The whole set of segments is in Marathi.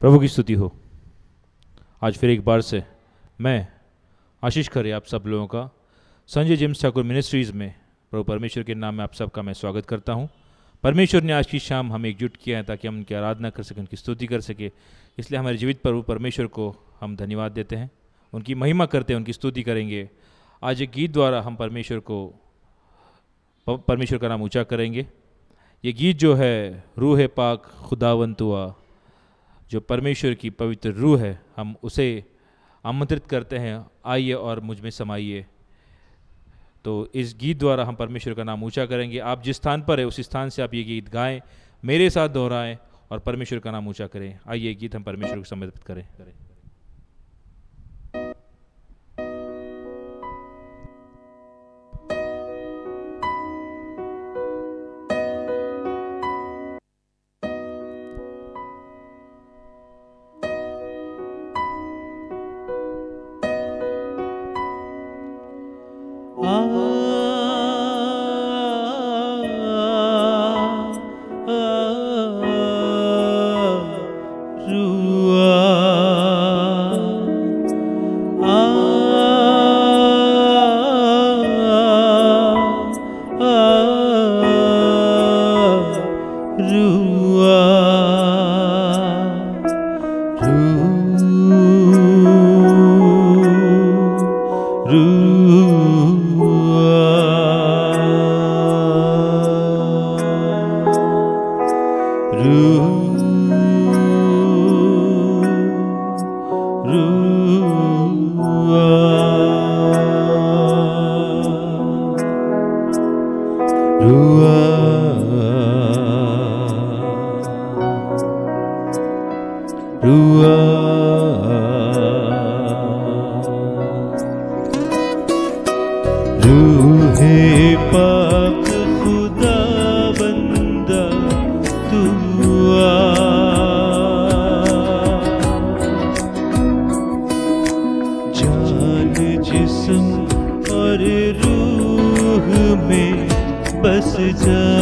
प्रभु की स्तुति हो आज फिर एक बार से मैं आशीष करे आप सब लोगों का संजय जेम्स ठाकुर मिनिस्ट्रीज़ में प्रभु परमेश्वर के नाम में आप सबका मैं स्वागत करता हूँ परमेश्वर ने आज की शाम हम एकजुट किया है ताकि हम उनकी आराधना कर सकें उनकी स्तुति कर सके इसलिए हमारे जीवित प्रभु परमेश्वर को हम धन्यवाद देते हैं उनकी महिमा करते हैं उनकी स्तुति करेंगे आज एक गीत द्वारा हम परमेश्वर को परमेश्वर का नाम ऊँचा करेंगे ये गीत जो है रूह पाक खुदावंतुआ जो परमेश्वर की पवित्र रूह है हम उसे आमंत्रित करते हैं आइए और मुझ में समाइए तो इस गीत द्वारा हम परमेश्वर का नाम ऊंचा करेंगे आप जिस स्थान पर है उस स्थान से आप ये गीत गाएं मेरे साथ दोहराएं और परमेश्वर का नाम ऊंचा करें आइए गीत हम परमेश्वर को समर्पित करें करें हे पाक खुदा बंदा तू जान जिसम और रूह में बस जा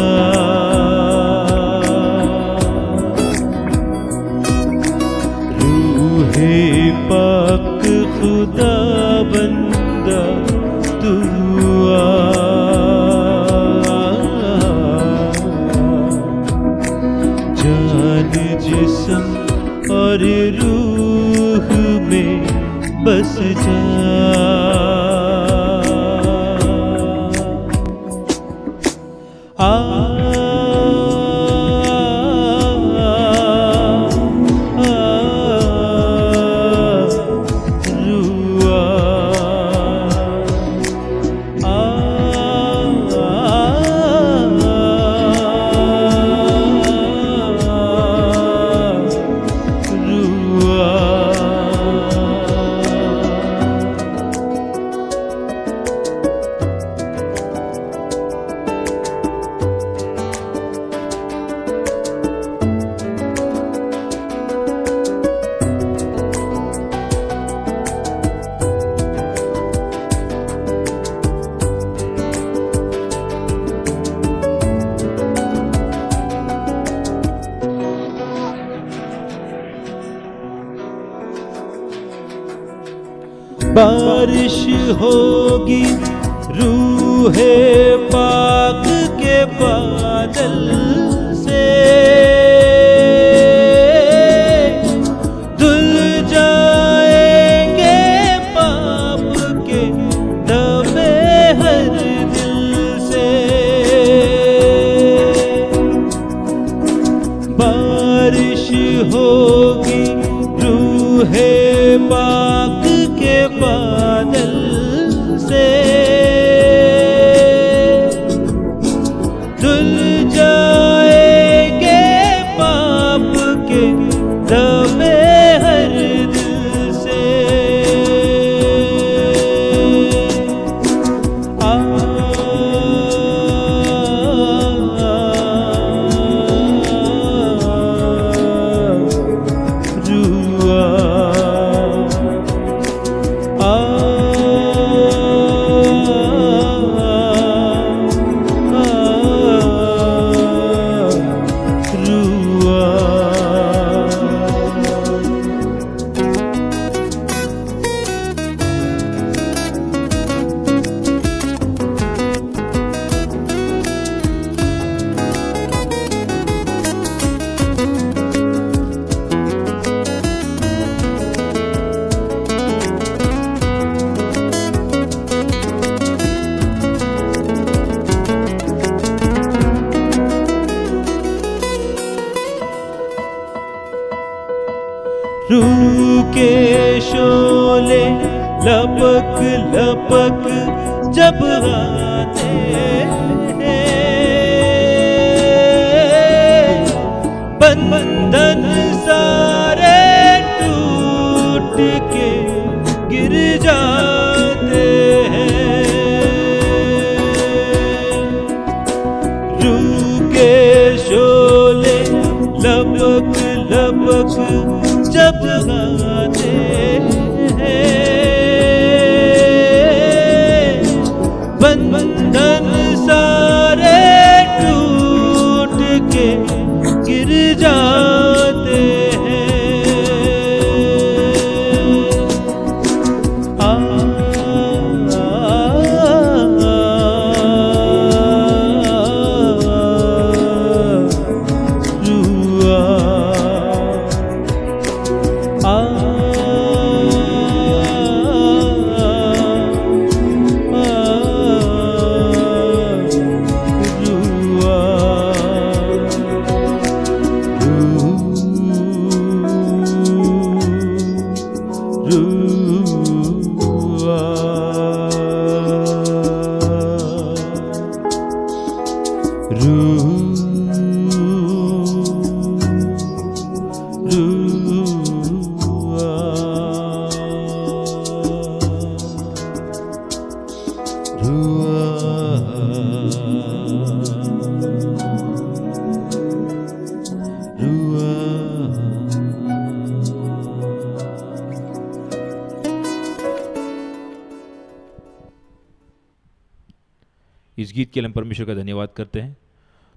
धन्यवाद करते हैं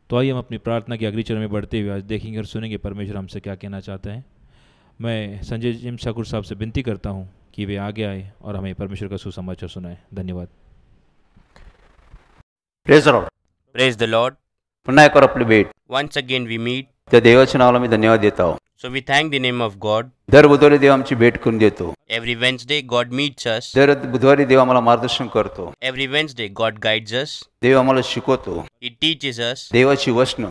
तो आइए हम अपनी प्रार्थना के अगले चरण में बढ़ते हुए आज देखेंगे और सुनेंगे परमेश्वर हमसे क्या कहना चाहते हैं मैं संजय जिम ठाकुर साहब से विनती करता हूँ कि वे आगे आए और हमें परमेश्वर का सुसमाचार सुनाए धन्यवाद प्रेज द लॉर्ड पुनः एक और अपनी बेट वंस अगेन वी मीट तो देवचनावला में धन्यवाद देता हूँ so we thank the name of God दर बुधवारी देव आमची भेट करून देतो every Wednesday God meet us दर बुधवारी देव आम्हाला मार्गदर्शन करतो एव्हरी वेन्सडे गॉड गाईड जस देव आम्हाला शिकवतो इट टीचेस अस देवाची वचन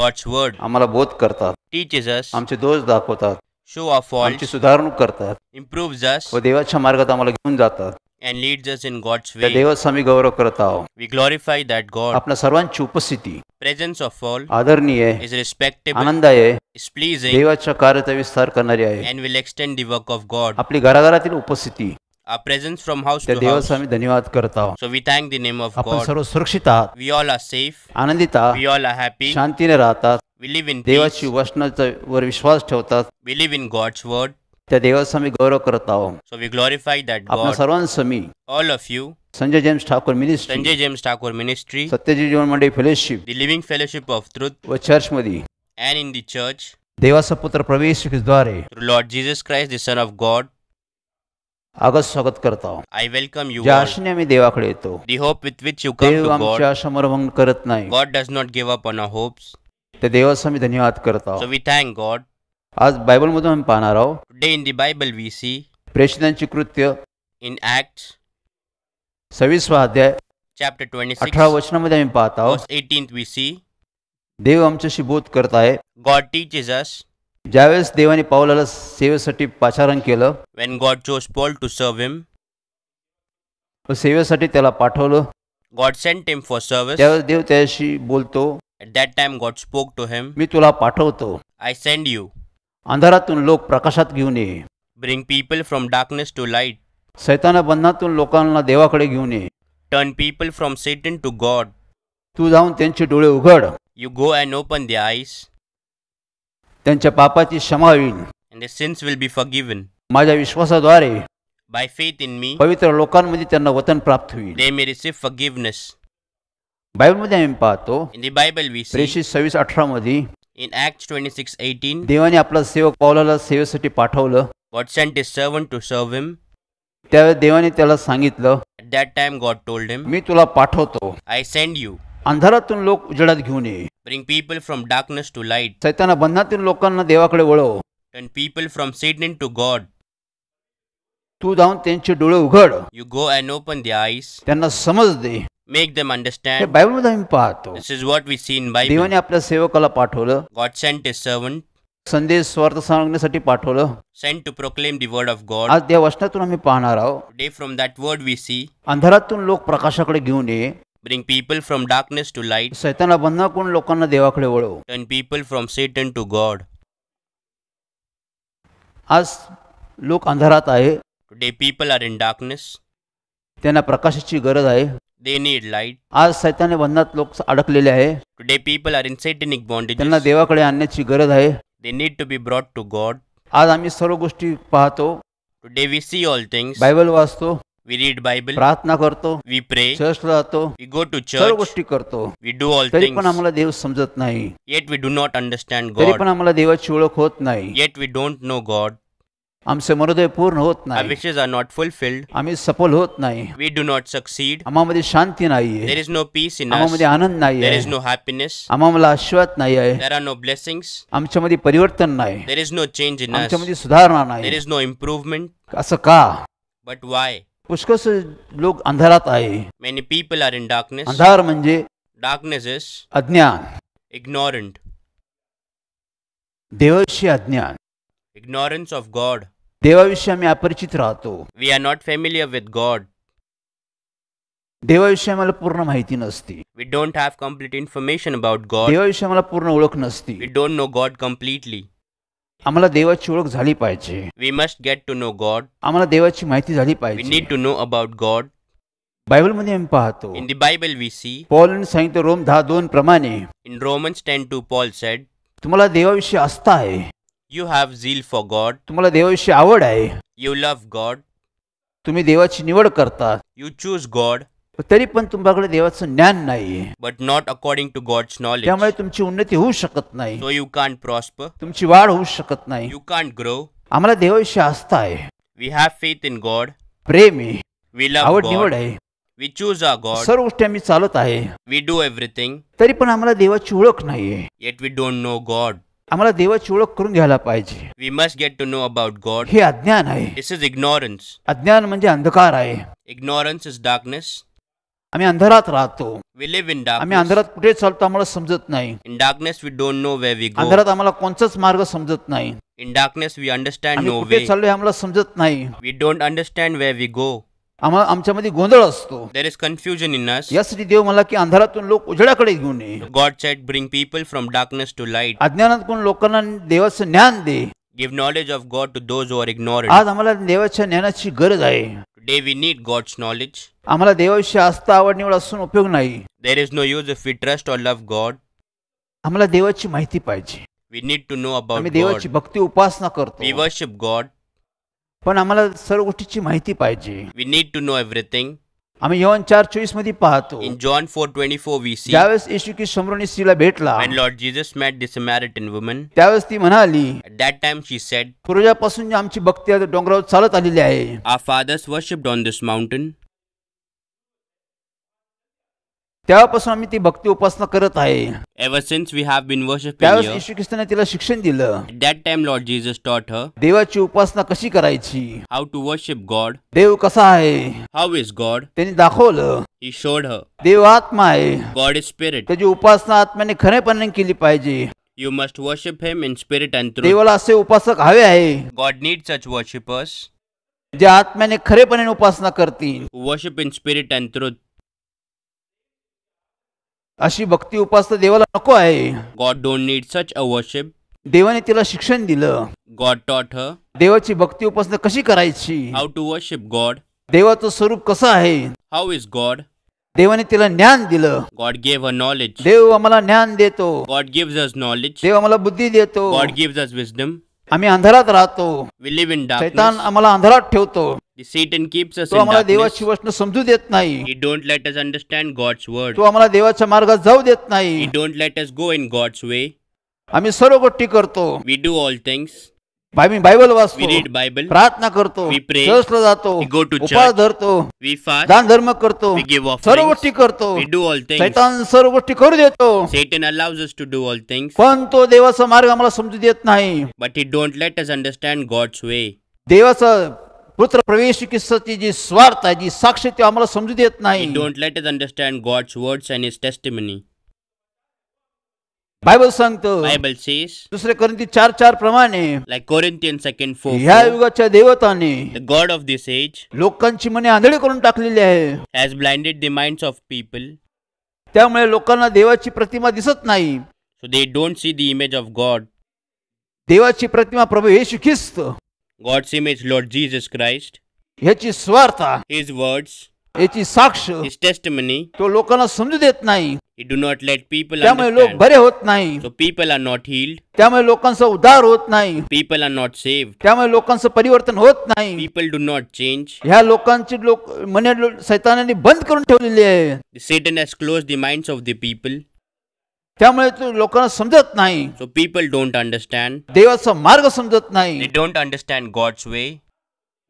गॉड्स वर्ड आम्हाला बोध करतात टीचेस अस आमचे दोष दाखवतात शो ऑफ ऑल आमची सुधारणूक करतात इम्प्रूव्ह अस व देवाच्या मार्गात आम्हाला घेऊन जातात and leads us in God's way. Gaurav We glorify that God. आपल्या सर्वांची उपस्थिती Presence of all आदरणीय is respectable, आनंद आहे is pleasing, देवाच्या कार्याचा विस्तार करणारी आहे and will extend the work of God. आपली घराघरातील Our presence from house to house. धन्यवाद So we thank the name of आपण God. सर्व सुरक्षित आहात We all are safe. आनंदित आहात We all are happy. शांतीने राहतात We live in peace. देवाची वचनाचा वर विश्वास ठेवतात We live in God's word. त्या देवाचा आम्ही गौरव करत आहोत सो वी ग्लोरीफाय दॅट आपल्या सर्वांचं मी all of you Sanjay James Thakur ministry Sanjay James Thakur ministry सत्यजी जीवन मंडळी fellowship the living fellowship of truth व चर्च मध्ये अँड इन दी चर्च देवाचा पुत्र प्रवेश द्वारे Lord Jesus Christ the son of God आगत स्वागत करता आय वेलकम यू ज्या देवाकडे येतो the hope with which you come to God करत नाही God does not give up on our hopes त्या देवाचा आम्ही धन्यवाद करत सो वी थँक गॉड आज बायबलमधून आम्ही पाहणार आहोत day in the Bible we see प्रेषितांची कृत्य इन ऍक्ट सव्वीसवा अध्याय चॅप्टर ट्वेंटी अठरा वचनामध्ये आम्ही पाहत आहोत एटीन वी सी देव आमच्याशी बोध करत आहे गॉड टीचेस अस ज्यावेळेस देवाने पावलाला सेवेसाठी पाचारण केलं when God chose Paul to serve him सेवेसाठी त्याला पाठवलं God sent him for service त्यावेळेस देव त्याशी बोलतो at that time God spoke to him मी तुला पाठवतो आय सेंड यू अंधारातून लोक प्रकाशात घेऊन ये bring people from darkness to light सैताना बंधातून लोकांना देवाकडे घेऊन ये turn people from Satan to God तू जाऊन त्यांचे डोळे उघड you go and open the eyes त्यांच्या पापाची क्षमा होईल the sins will be forgiven माझ्या विश्वासाद्वारे बाय फेथ इन मी पवित्र लोकांमध्ये त्यांना वतन प्राप्त होईल दे मे फॉर फॉरगिवनेस बायबलमध्ये आम्ही पाहतो in the Bible we see सव्वीस अठरामध्ये मध्ये in Act twenty six eighteen देवाने आपला सेवक पावलाला सेवेसाठी पाठवलं God sent his servant to serve him त्यावेळी देवाने त्याला सांगितलं that time God told him मी तुला पाठवतो आय सेंड यू अंधारातून लोक उजडात घेऊन ये bring people from darkness to light सैताना बंधातील लोकांना देवाकडे वळव and people from in to God तू जाऊन त्यांचे डोळे उघड you go and open the eyes त्यांना समज दे मेक देम अंडरस्टँड बायबल मध्ये आम्ही पाहतो this is what we seen by देवाने आपल्या सेवकाला पाठवलं गॉड सेंट इज सर्वंट संदेश स्वार्थ सांगण्यासाठी पाठवलं sent to proclaim the word of God आज त्या वचनातून आम्ही पाहणार आहोत day from that word we see अंधारातून लोक प्रकाशाकडे घेऊन ये bring people from darkness to light सैताना बंद लोकांना देवाकडे वळव turn people from Satan to God आज लोक अंधारात आहे today people are in darkness त्यांना प्रकाशाची गरज आहे दे नीड लाईट आज सैताने बंधनात लोक अडकलेले आहे today people are in satanic bondage त्यांना देवाकडे आणण्याची गरज आहे they need to be brought to God आज आम्ही सर्व गोष्टी पाहतो today we see all things Bible वाचतो वी रीड बायबल प्रार्थना करतो वी प्रे चर्च जातो वी गो टू चर्च सर्व गोष्टी करतो वी डू ऑल थिंग्स पण आम्हाला देव समजत नाही yet we do not understand God पण आम्हाला देवाची ओळख होत नाही yet we don't know God आमचे मनोदय पूर्ण होत नाही विशेष आर नॉट फुलफिल्ड आम्ही सफल होत नाही वी डू नॉट सक्सीड आम्हामध्ये शांती नाही इज नो पीस इन आम्हामध्ये आनंद नाही इज नो हॅपीनेस आम्हाला आश्वास नाही आहे आर नो परिवर्तन नाही there is no change in नाही सुधारणा नाही इज नो का बट वाय पुष्कस लोक अंधारात आहे many people are in darkness अंधार म्हणजे डार्कनेस इज अज्ञान इग्नोरंट देवशी अज्ञान इग्नोरन्स ऑफ गॉड देवाविषयी आम्ही अपरिचित राहतो we are not familiar with God देवाविषयी आम्हाला पूर्ण माहिती नसते we don't have complete information about God देवाविषयी आम्हाला पूर्ण ओळख नसते we don't know God completely आम्हाला देवाची ओळख झाली पाहिजे we must get to know God आम्हाला देवाची माहिती झाली पाहिजे need to know about God Bible मध्ये आम्ही पाहतो in the Bible we see Paul in सांगितलं रोम दहा दोन प्रमाणे in Romans ten two Paul said तुम्हाला देवाविषयी आस्था आहे you have zeal for God तुम्हाला देवाविषयी आवड आहे यू लव्ह गॉड तुम्ही देवाची निवड करता यू चूज गॉड तरी पण तुमच्याकडे देवाचं ज्ञान नाही but not according to God's knowledge त्यामुळे तुमची उन्नती होऊ शकत नाही सो यू कांट प्रॉस्पर तुमची वाढ होऊ शकत नाही यू कांट ग्रो आम्हाला देवाविषयी आस्था आहे we have faith in God प्रेम आहे वी लव्ह आवड निवड आहे वी चूज आर गॉड सर्व गोष्टी आम्ही चालत आहे वी डू एव्हरीथिंग तरी पण आम्हाला देवाची ओळख नाहीये yet we don't know God आम्हाला देवाची ओळख करून घ्यायला पाहिजे we must get to know about God हे अज्ञान आहे दिस इज इग्नोरन्स अज्ञान म्हणजे अंधकार आहे इग्नोरन्स इज डार्कनेस आम्ही अंधारात राहतो वी लिव्ह इन डार्क आम्ही अंधारात कुठे चालतो आम्हाला समजत नाही in darkness we don't know way we go अंधारात आम्हाला कोणताच मार्ग समजत नाही in darkness we understand no way कुठे चाललोय आम्हाला समजत नाही we don't understand way we go आम्हाला आमच्यामध्ये गोंधळ असतो there is confusion in us यासाठी देव मला की अंधारातून लोक उजळ्याकडे घेऊन ये God said bring people from darkness to light पण लोकांना देवाचं ज्ञान दे give knowledge of God to those are ignore आज आम्हाला देवाच्या ज्ञानाची गरज आहे today we need God's knowledge आम्हाला देवाविषयी आस्त आवड निवड असून उपयोग नाही there is no use if we trust or love God आम्हाला देवाची माहिती पाहिजे we need to know about देवाची भक्ती उपासना करतो वी वर्शिप गॉड पण आम्हाला सर्व गोष्टीची माहिती पाहिजे we need to know everything आम्ही योन चार चोवीस मध्ये पाहतो in John four twenty four वीस त्यावेळेस येशू की समोरणी स्त्रीला भेटला and Lord Jesus met this merit in woman त्यावेळेस ती म्हणाली दॅट टाइम शी सेट पूर्वजापासून आमची भक्ती डोंगरावर चालत आलेली आहे our fathers worshipped on this mountain आम्ही ती भक्ती उपासना करत आहे ever since we have been त्यावेळेस तिला शिक्षण दिलं दॅट टाइम जीजस टॉट देवाची उपासना कशी करायची हाऊ टू वर्शिप गॉड देव कसा आहे हाऊ इज गॉड त्यांनी दाखवलं देव आत्मा आहे गॉड इज स्पिरिट त्याची उपासना आत्म्याने खरेपणे केली पाहिजे you must worship him in spirit देवाला असे उपासक हवे आहे गॉड नीड सच वर्शिपर्स जे आत्म्याने खरेपणे उपासना करतील worship in spirit and through अशी भक्ती उपासना देवाला नको आहे God don't need such a worship देवाने तिला शिक्षण दिलं गॉड टॉट देवाची भक्ती उपासना कशी करायची हाऊ टू वर्शिप गॉड देवाचं स्वरूप कसं आहे हाऊ इज गॉड देवाने तिला ज्ञान दिलं गॉड गेव्ह अ नॉलेज देव आम्हाला ज्ञान देतो गॉड गिव्ह अस नॉलेज देव आम्हाला बुद्धी देतो गॉड गिव्ह अस विजडम आम्ही अंधारात राहतो वी लिव्ह शैतान आम्हाला अंधारात ठेवतो Satan keeps us तो आम्हाला देवाची वचन समजू देत नाही don't don't let understand God's God's तो आम्हाला देवाच्या मार्गात जाऊ देत नाही He don't let go in God's way आम्ही सर्व गोष्टी करतो we do all things Bible वाचतो प्रार्थना करतो चर्चला जातो उपवास धरतो दान धर्म करतो सर्व गोष्टी करतो सर्व गोष्टी करू देतो Satan allows us to do all पण तो देवाचा मार्ग आम्हाला समजू देत नाही but he don't let us understand God's way देवाचा पुत्र प्रवेश किस्साची जी स्वार्थ आहे जी साक्षी आम्हाला समजू देत नाही don't let us understand God's words and his testimony Bible सांगतो बायबल says, दुसरे कोरिंती चार चार प्रमाणे लाईक कोरिंथियन सेकंड फोर ह्या युगाच्या देवताने गॉड ऑफ दिस एज लोकांची मने आंधळी करून टाकलेली आहे has blinded the minds of people त्यामुळे लोकांना देवाची प्रतिमा दिसत नाही so they don't see the image of God देवाची प्रतिमा प्रभू येशू ख्रिस्त God God's image, Lord Jesus Christ ह्याची स्वार्थ हिज वर्ड्स याची साक्ष हिज टेस्टिमनी तो लोकांना समजू देत नाही डू नॉट लेट पीपल त्यामुळे लोक बरे होत नाही so people are not healed त्यामुळे लोकांचा उद्धार होत नाही पीपल आर नॉट सेव्ह त्यामुळे लोकांचं परिवर्तन होत नाही पीपल डू नॉट चेंज ह्या लोकांची लोक मने सैतानाने बंद करून ठेवलेली आहे Satan has close the mind of the people त्यामुळे लोकांना समजत नाही सो पीपल डोंट अंडरस्टँड देवाचा मार्ग समजत नाही डोंट अंडरस्टँड गॉड्स वे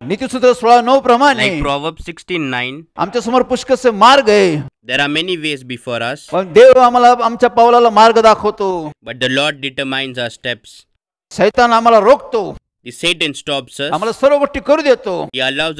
नीतीसूत्र सोळा नऊ प्रमाणे प्रॉव्हर्ब सिक्स्टी नाईन आमच्या समोर पुष्कळ मार्ग आहे there are many ways before us पण देव आम्हाला आमच्या पावलाला मार्ग दाखवतो but the Lord determines our steps सैतान आम्हाला रोकतो सेट अँड स्टॉप आम्हाला सर्व गोष्टी करू देतो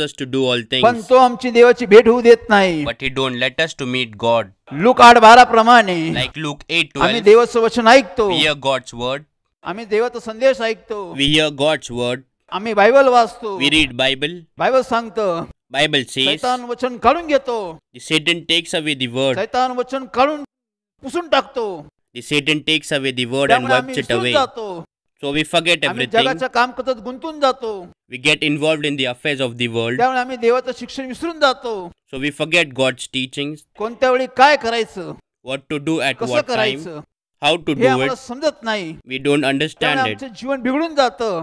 us to do all thing पण तो आमची देवाची भेट होऊ देत नाही but he don't let us to meet God Luke आठ बारा प्रमाणे लाइक लुक एट आम्ही देवाचं वचन ऐकतो वी हिअर गॉड्स वर्ड आम्ही देवाचा संदेश ऐकतो वी हिअर गॉड्स वर्ड आम्ही बायबल वाचतो वी रीड बायबल बायबल सांगतो बायबल सैतान वचन काढून घेतो Satan takes away the word सैतान वचन काढून पुसून टाकतो Satan takes away the word and work it away जातो सो वी फॉरगेट एव्हरीथिंग काम करत गुंतून जातो we get involved in the affairs of the world त्यामुळे आम्ही देवाचं शिक्षण विसरून जातो so we forget God's teachings कोणत्या वेळी काय करायचं what to do at what time how to do it समजत नाही वी डोंट अंडरस्टँड इट जीवन बिघडून जातं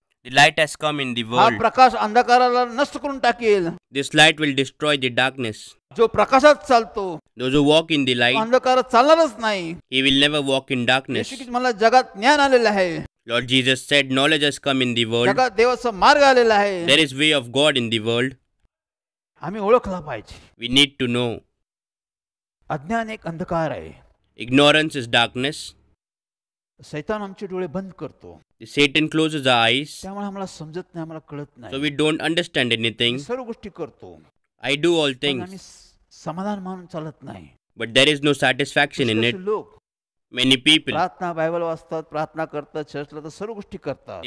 The light has come in the world. हा प्रकाश अंधकाराला नष्ट करून टाकेल This light will destroy the darkness. जो प्रकाशात चालतो जो जो वॉक इन the तो light, अंधकारात चालणारच नाही he will never walk in darkness. येशू ख्रिस्त मला जगात ज्ञान आलेलं आहे Lord Jesus said, Knowledge has come in the world. जगात देवाचा मार्ग आलेला आहे There is way of God in the world. आम्ही ओळखला पाहिजे We need to know. अज्ञान एक अंधकार आहे Ignorance is darkness. सैतान आमचे डोळे बंद करतो सेट क्लोज जा आईज त्यामुळे आम्हाला समजत नाही आम्हाला कळत नाही so we don't understand anything सर्व गोष्टी करतो I do all things thing समाधान मानून चालत नाही but there is no satisfaction in it लोक मेनी पीपल प्रार्थना बायबल वाचतात प्रार्थना करतात चर्चला तर सर्व गोष्टी करतात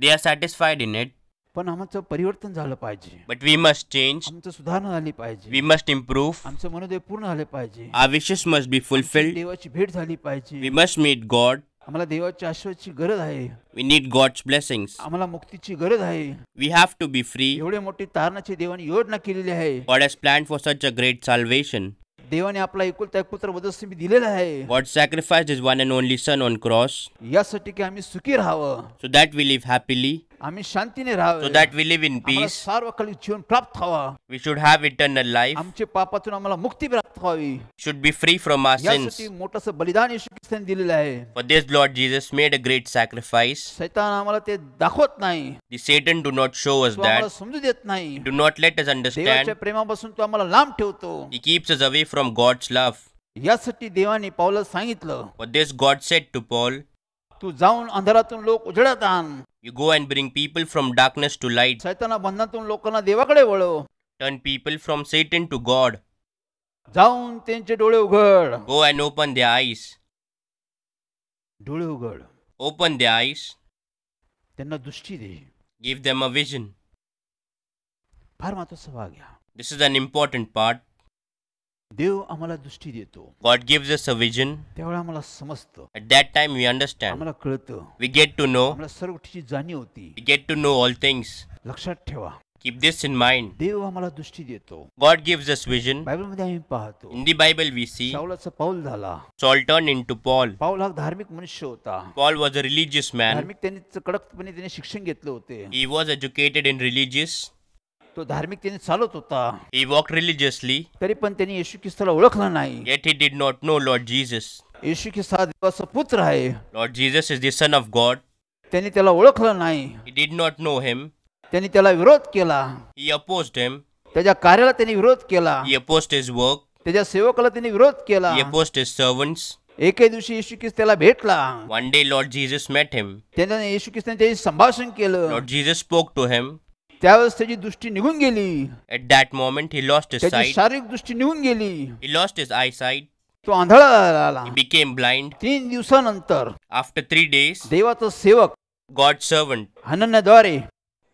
they are satisfied in it पण आमचं परिवर्तन झालं पाहिजे बट वी मस्ट चेंज आमचं सुधारणा झाली पाहिजे वी मस्ट इम्प्रूव्ह आमचं मनोदय पूर्ण झालं पाहिजे आर विशेष मस्ट बी फुलफिल्ड देवाची भेट झाली पाहिजे वी मस्ट मीट गॉड आम्हाला देवाच्या आश्वाची गरज आहे वी नीड गॉड्स ब्लेसिंग आम्हाला मुक्तीची गरज आहे we have to be free एवढे मोठे तारणाची देवाने योजना केलेली आहे God has plan for such a great salvation देवाने आपला एकुलता पुत्र मी दिलेला आहे God sacrifice is one and only son on cross यासाठी की आम्ही सुखी राहावं so that we live happily आम्ही शांतीने राहतो that we live in peace सर्व कलिक प्राप्त व्हावं we should have eternal life आमचे पापातून आम्हाला मुक्ती प्राप्त व्हावी should be free from our sins मोठं बलिदान येशू ख्रिस्ताने दिलेलं आहे for this Lord Jesus made a great sacrifice सैतान आम्हाला ते दाखवत नाही the Satan do not show us that समजू देत नाही do not let us understand देवाच्या प्रेमापासून तो आम्हाला लांब ठेवतो he keeps us away from God's love यासाठी देवाने पावलाला सांगितलं for this God said to Paul तू जाऊन अंधारातून लोक उजळत आण You go and bring people from darkness to light. Turn people from Satan to God. Go and open their eyes. Open their eyes. Give them a vision. This is an important part. देव आम्हाला दृष्टी देतो गॉड गिव्ह अ विजन त्यावेळी आम्हाला समजतं at that time we understand आम्हाला कळतं वी गेट टू नो आम्हाला सर्व गोष्टीची जाणीव होती we get to know all things लक्षात ठेवा कीप दिस इन माइंड देव आम्हाला दृष्टी देतो God give us vision Bible मध्ये आम्ही पाहतो in the Bible we see सावलाचा पाऊल झाला Saul turn into Paul पाऊल हा धार्मिक मनुष्य होता Paul was a religious man धार्मिक त्यांनी कडकपणे त्यांनी शिक्षण घेतलं होते he was educated in religious तो धार्मिकतेने चालत होता ही वॉक रिलिजियसली तरी पण त्यांनी येशू ख्रिस्ताला ओळखला नाही yet he did not know Lord Jesus येशू ख्रिस्ता देवाचा पुत्र आहे Lord Jesus is the son of God त्यांनी त्याला ओळखला नाही he did not know him त्यांनी त्याला विरोध केला ही अपोज्ड हिम त्याच्या कार्याला त्यांनी विरोध केला ही अपोज्ड वर्क त्याच्या सेवकाला त्यांनी विरोध केला ही अपोज्ड हिज सर्वंट्स एके दिवशी येशू ख्रिस्ताला त्याला भेटला one day Lord Jesus met him त्याने येशू ख्रिस्ताने त्याची संभाषण केलं Lord Jesus spoke to him त्यावेळेस त्याची दृष्टी निघून गेली at that moment he lost his शारीरिक दृष्टी निघून गेली he lost his eyesight तो आंधळा बिकेम ब्लाइंड तीन दिवसानंतर आफ्टर थ्री डेज देवाचा सेवक गॉड सर्वंट हनन्याद्वारे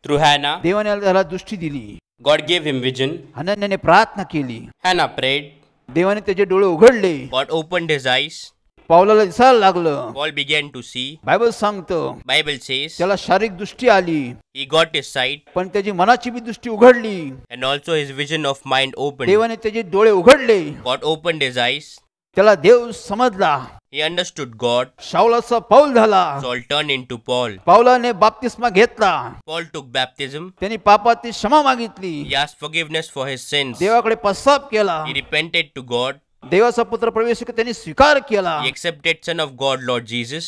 थ्रू हॅना देवाने त्याला दृष्टी दिली गॉड गेव हिम विजन हनन्याने प्रार्थना केली हॅना प्रेड देवाने त्याचे डोळे उघडले गॉड ओपन डिझाईस पावलाला दिसायला लागलं Paul began to see Bible सांगतो बायबल सेस त्याला शारीरिक दृष्टी आली ही गॉट इज साईट पण त्याची मनाची बी दृष्टी उघडली and also his vision of mind open देवाने त्याचे डोळे उघडले गॉट ओपन डेज आईस त्याला देव समजला ही अंडरस्टुड गॉड शावलाचा पाऊल झाला Saul turn into Paul पावलाने बाप्तिस्मा घेतला पॉल टूक बॅप्टिझम त्यांनी पापाची क्षमा मागितली यास forgiveness for his sins देवाकडे पसाप केला ही रिपेंटेड टू गॉड देवाचा पुत्र प्रवेश त्यांनी स्वीकार केला accepted son of God Lord Jesus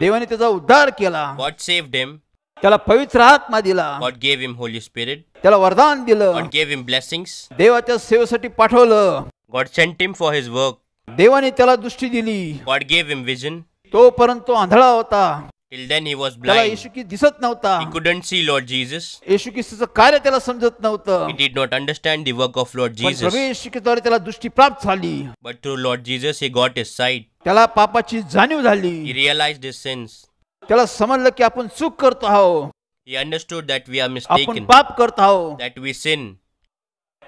देवाने त्याचा उद्धार केला वॉट सेव्ह डेम त्याला पवित्र आत्मा दिला what gave him Holy Spirit त्याला वरदान दिलं गेव्ह इम ब्लेसिंग देवाच्या सेवेसाठी पाठवलं sent sent him for his work देवाने त्याला दृष्टी दिली वॉट गेव्ह हिम विजन तो परंतु आंधळा होता Till then he was blind, blind येशू disat दिसत He couldn't see Lord Jesus. येशू ख्रिस्तीचं कार्य त्याला समजत नव्हतं He did not understand the work of Lord Jesus. येशू ख्रिस्ताद्वारे त्याला दृष्टी But through Lord Jesus, he got his sight. त्याला पापाची जाणीव He realized his sins. त्याला समजलं की apun चूक करतो आहो He understood that we are mistaken, पाप करत आहो that we sin,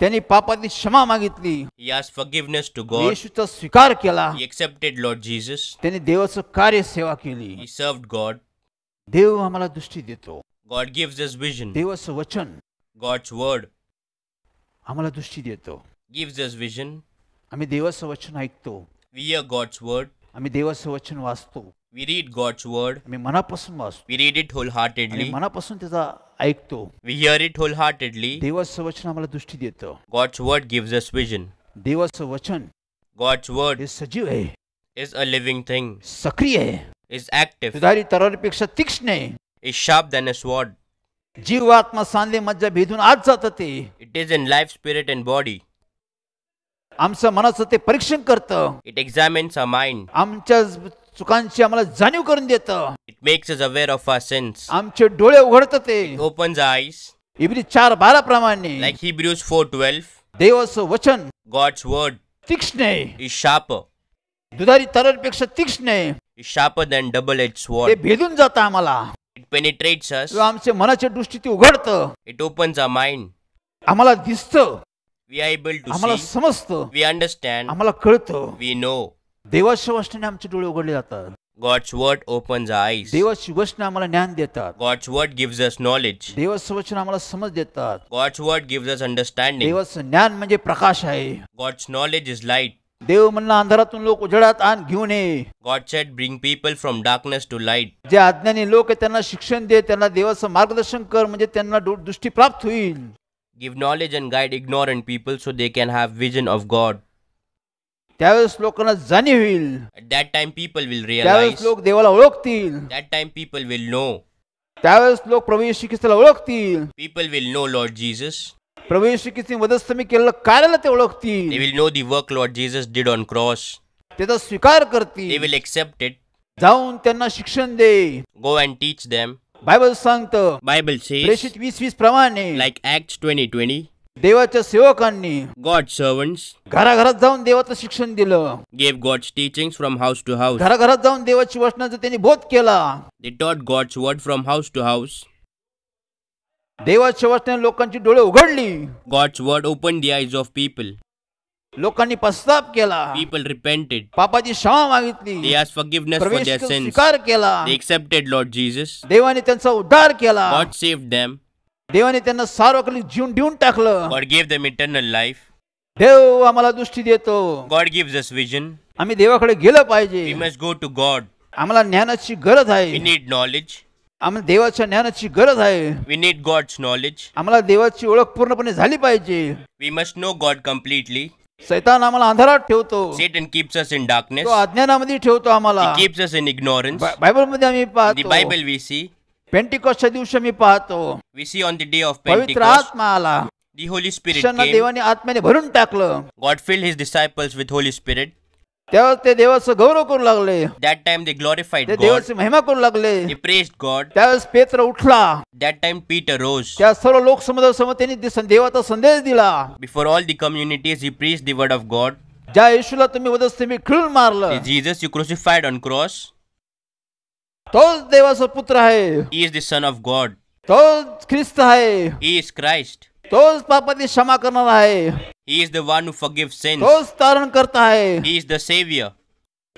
त्यांनी पापाची क्षमा मागितली यास फॉरगिवनेस टू गॉड स्वीकार केला एक्सेप्टेड लॉर्ड जीसस त्याने देवाचं कार्य सेवा केली ही सर्व्ड गॉड देव आम्हाला दृष्टी देतो गॉड गिव्स अस विजन देवाचं वचन गॉड्स वर्ड आम्हाला दृष्टी देतो गिव्स अस विजन आम्ही देवाचं वचन ऐकतो वी गॉड्स वर्ड आम्ही देवाचं वचन वाचतो वी रीड गॉड्स वर्ड मी मनापासून वाचतो we read it wholeheartedly मनापासून त्याचा ऐकतो we hear it wholeheartedly देवाचं वचन आम्हाला दृष्टी देतं God's word gives us vision देवाचं वचन गॉड्स वर्ड इज सजीव आहे इज अ लिव्हिंग थिंग सक्रिय आहे इज ऍक्टिव्ह सुधारी तरारीपेक्षा तीक्ष्ण आहे is sharp than a sword जीव आत्मा सांधे मज्जा भेदून आज जात ते it is in life spirit and body आमचं मनाचं ते परीक्षण करतं इट एक्झामिन्स अ माइंड आमच्या चुकांची आम्हाला जाणीव करून देत it makes us aware of our sins आमचे डोळे उघडत ते ओपन आईस इब्री चार बारा प्रमाणे like Hebrews four twelve देवस वचन गॉड्स वर्ड तीक्ष्ण इ शार्प दुधारी तरल पेक्षा तीक्ष्ण शाप sharp than double edge sword ते भेदून जात आम्हाला इट पेनिट्रेट्स अस आमचे मनाचे दृष्टी ती उघडत इट ओपन अ माइंड आम्हाला दिसतं वी आर एबल टू आम्हाला समजतं वी अंडरस्टँड आम्हाला कळतं वी नो देवाच्या वचनाने आमचे डोळे उघडले जातात God's word opens our eyes. वचन आम्हाला ज्ञान देतात God's word gives us knowledge देवाचं वचन आम्हाला समज देतात God's word gives us understanding. देवाचं ज्ञान म्हणजे प्रकाश आहे God's नॉलेज इज लाईट देव म्हणला अंधारातून लोक उजळात आण घेऊन ये God said, Bring people from darkness to light. जे अज्ञानी लोक आहे त्यांना शिक्षण दे त्यांना देवाचं मार्गदर्शन कर म्हणजे त्यांना दृष्टी प्राप्त होईल Give knowledge and guide ignorant people so they can have vision of God त्यावेळेस लोकांना जाणीव होईल दॅट टाइम पीपल विल त्यावेळेस लोक देवाला ओळखतील that time people will know त्यावेळेस लोक प्रभू येशू ख्रिस्ताला ओळखतील people will know Lord Jesus प्रभू येशू ख्रिस्ती मदतस्थमी केलेलं कार्याला ते they will know the work Lord Jesus did on cross त्याचा स्वीकार दे विल एक्सेप्ट इट जाऊन त्यांना शिक्षण दे go and teach them Bible सांगतं बायबल सेज प्रेषित वीस वीस प्रमाणे लाइक acts 20 20 देवाच्या सेवकांनी गॉड सर्वंट्स घराघरात जाऊन देवाचं शिक्षण दिलं gave God teaching from house to house घराघरात जाऊन देवाची वचनाचा त्यांनी बोध केला they taught God's word from house to house देवाच्या वचनाने लोकांची डोळे उघडली God's word open the eyes of people लोकांनी पश्चाताप केला पीपल रिपेंटेड पापाची क्षमा मागितली they ask forgiveness for their sins स्वीकार केला दे एक्सेप्टेड लॉर्ड जीसस देवाने त्यांचा उद्धार केला गॉड सेव्ह देम देवाने त्यांना सार्वकालिक जीवन देऊन टाकलं God gave them eternal life. देव आम्हाला दृष्टी देतो गॉड gives us विजन आम्ही देवाकडे गेलं We पाहिजे must go to God. आम्हाला ज्ञानाची गरज We आहे नीड नॉलेज आम्हाला देवाच्या ज्ञानाची गरज आहे We नीड God's नॉलेज आम्हाला देवाची ओळख पूर्णपणे झाली पाहिजे We must know God completely. सैतान आम्हाला अंधारात ठेवतो Satan keeps us in darkness. तो अज्ञानामध्ये ठेवतो आम्हाला Keeps us in ignorance. Bible मध्ये आम्ही In the पाहतो Bible we see पेंटिकॉस्ट दिवस मी पाहतो we see on the day of पवित्र आत्मा आला दी होली स्पिरिट देवाने आत्म्याने भरून टाकलं God filled his disciples with Holy Spirit तेव्हा ते देवाचं गौरव करू लागले दॅट टाइम दे ग्लोरिफाईड देवाची महिमा करू लागले प्रेस्ड गॉड त्यावेळेस पेत्र उठला दॅट टाइम पीटर रोज त्या सर्व लोक समज त्यांनी देवाचा संदेश दिला before all the community he press the word of God ज्या येशूला तुम्ही वदस्त मी खिळून मारलं Jesus you crucified on cross तोच देवाचा पुत्र आहे is the son of God तो ख्रिस्त आहे इज क्राइस्ट तोच पापाची क्षमा करणार आहे is the one who forgive sins तोच तारण करत आहे इज द सेवियर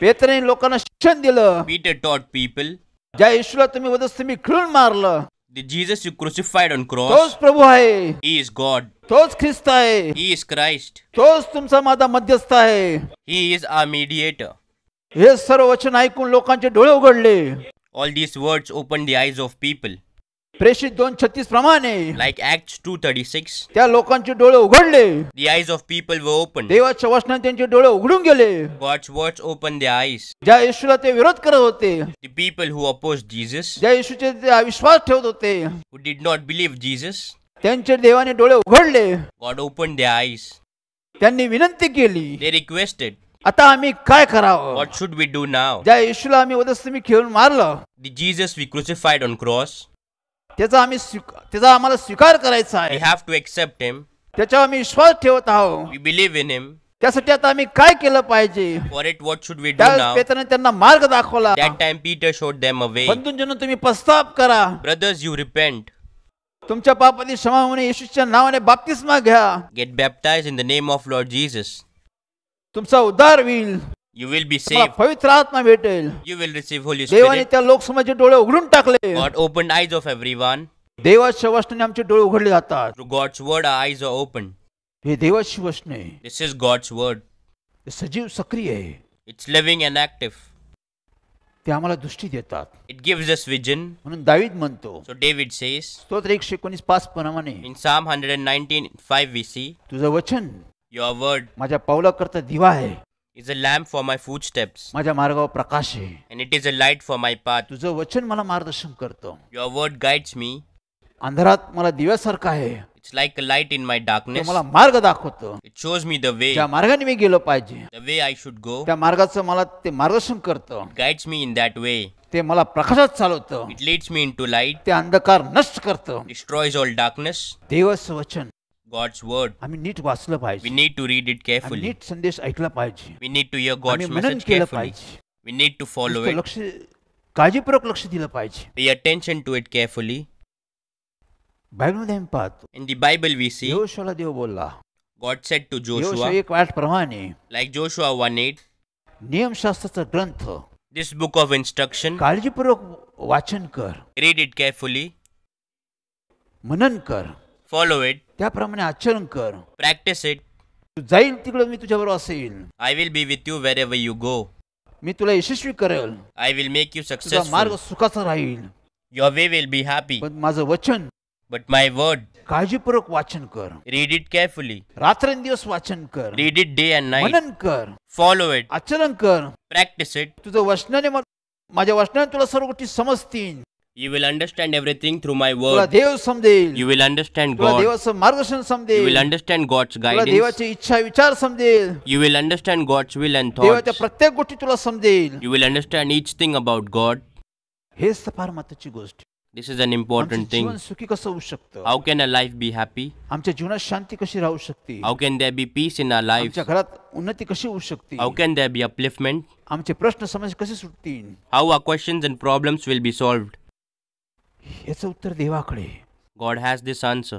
पेत्रने लोकांना शिक्षण दिलं पीटर डॉट पीपल ज्या येशूला तुम्ही वदस तुम्ही खिळून मारलं the Jesus you crucified on cross तोच प्रभू आहे. ही गॉड गॉड तोच ख्रिस्त आहे. ही क्राइस्ट क्राइस्ट तोच तुमचा माझा मध्यस्थ आहे. ही इज our मीडिएटर हे सर्व वचन ऐकून लोकांचे डोळे उघडले all these words open the eyes of people प्रेषित दोन छत्तीस प्रमाणे like act two thirty six त्या लोकांचे डोळे उघडले द आईज ऑफ पीपल व ओपन देवाच्या वचनाने त्यांचे डोळे उघडून गेले watch watch open the eyes ज्या येशूला ते विरोध करत होते the people who oppose Jesus ज्या येशूचे ते अविश्वास ठेवत होते who did not believe Jesus त्यांचे देवाने डोळे उघडले गॉड ओपन द आईज त्यांनी विनंती केली दे रिक्वेस्टेड आता आम्ही काय करावं what should we do now ज्या येशूला आम्ही वधस्त मी खेळून मारलं the Jesus we crucified on cross त्याचा आम्ही त्याचा आम्हाला स्वीकार करायचा आहे हॅव टू एक्सेप्ट हिम त्याचा आम्ही विश्वास ठेवत आहोत वी बिलीव्ह इन हिम त्यासाठी आता आम्ही काय केलं पाहिजे for it what should we do now Peter ने त्यांना मार्ग दाखवला that time Peter showed them a way बंधू तुम्ही पश्चाताप करा ब्रदर्स यू रिपेंट तुमच्या पापांची क्षमा होणे येशूच्या नावाने बाप्तिस्मा घ्या get baptize in the name of Lord Jesus तुमचा उद्धार होईल यू विल बी सेफ पवित्र आत्मा भेटेल यू विल रिसीव्ह होली देवाने त्या लोकसमाचे डोळे उघडून टाकले got open eyes of everyone देवाच्या आमचे डोळे उघडले जातात God's word eyes are open हे देवाची वचन आहे दिस इज गॉड्स वर्ड सजीव सक्रिय आहे इट्स लिव्हिंग अँड ऍक्टिव्ह ते आम्हाला दृष्टी देतात इट गिव्स अस विजन म्हणून दावीद म्हणतो सो डेव्हिड सेस तो 119 पास एकोणीस पाच in Psalm hundred and five we see तुझं वचन युअर वर्ड माझ्या करता दिवा आहे is a lamp for my footsteps माझ्या मार्गावर प्रकाश आहे and it is a light for my path तुझं वचन मला मार्गदर्शन करतो युअर वर्ड गाईड्स मी अंधारात मला दिव्यासारखं आहे it's like a light in my darkness मला मार्ग दाखवतो it shows me the way ज्या मार्गाने मी गेलो पाहिजे the way I should go त्या मार्गाचं मला ते मार्गदर्शन करतं guides me in that way ते मला प्रकाशात चालवतं it leads me into light ते अंधकार नष्ट करतं Destroys ऑल डार्कनेस देवाचं वचन God's word. I mean, need आम्ही नीट वाचलं We need to read it आम्ही carefully. need Sunday's ऐकला page. We need to hear God's I mean, message carefully. पाहिजे We need to follow नुसतं it. Kaji काळजीपूर्वक लक्ष दिलं page. Pay attention to it carefully. बायबलमध्ये आम्ही पाहतो In the Bible, we see Joshua la देव बोलला God said to Joshua. Joshua, ek vaat pramani. like Joshua Niyam shastra नियमशास्त्राचा ग्रंथ this book of instruction, Kaji काळजीपूर्वक वाचन kar. read it carefully, मनन कर फॉलो इट त्याप्रमाणे आचरण कर प्रॅक्टिस इट तू जाईल तिकडे मी तुझ्याबरोबर असेल I will be with you wherever you go मी तुला यशस्वी करेल I will make you success मार्ग सुखाचा राहील your way will be happy पण माझं वचन बट माय वर्ड काळजीपूर्वक वाचन कर रीड इट केअरफुली रात्रंदिवस वाचन कर read it day and night मनन कर फॉलो इट आचरण कर प्रॅक्टिस इट तुझं वचनाने माझ्या वचनाने तुला सर्व गोष्टी समजतील You will understand everything through my word. You will understand God. You will understand God's guidance. You will understand God's will and thoughts. You will understand each thing about God. This is an important thing. How can a life be happy? How can there be peace in our lives? How can there be upliftment? How our questions and problems will be solved? याचं उत्तर देवाकडे गॉड हॅज दिस आन्सर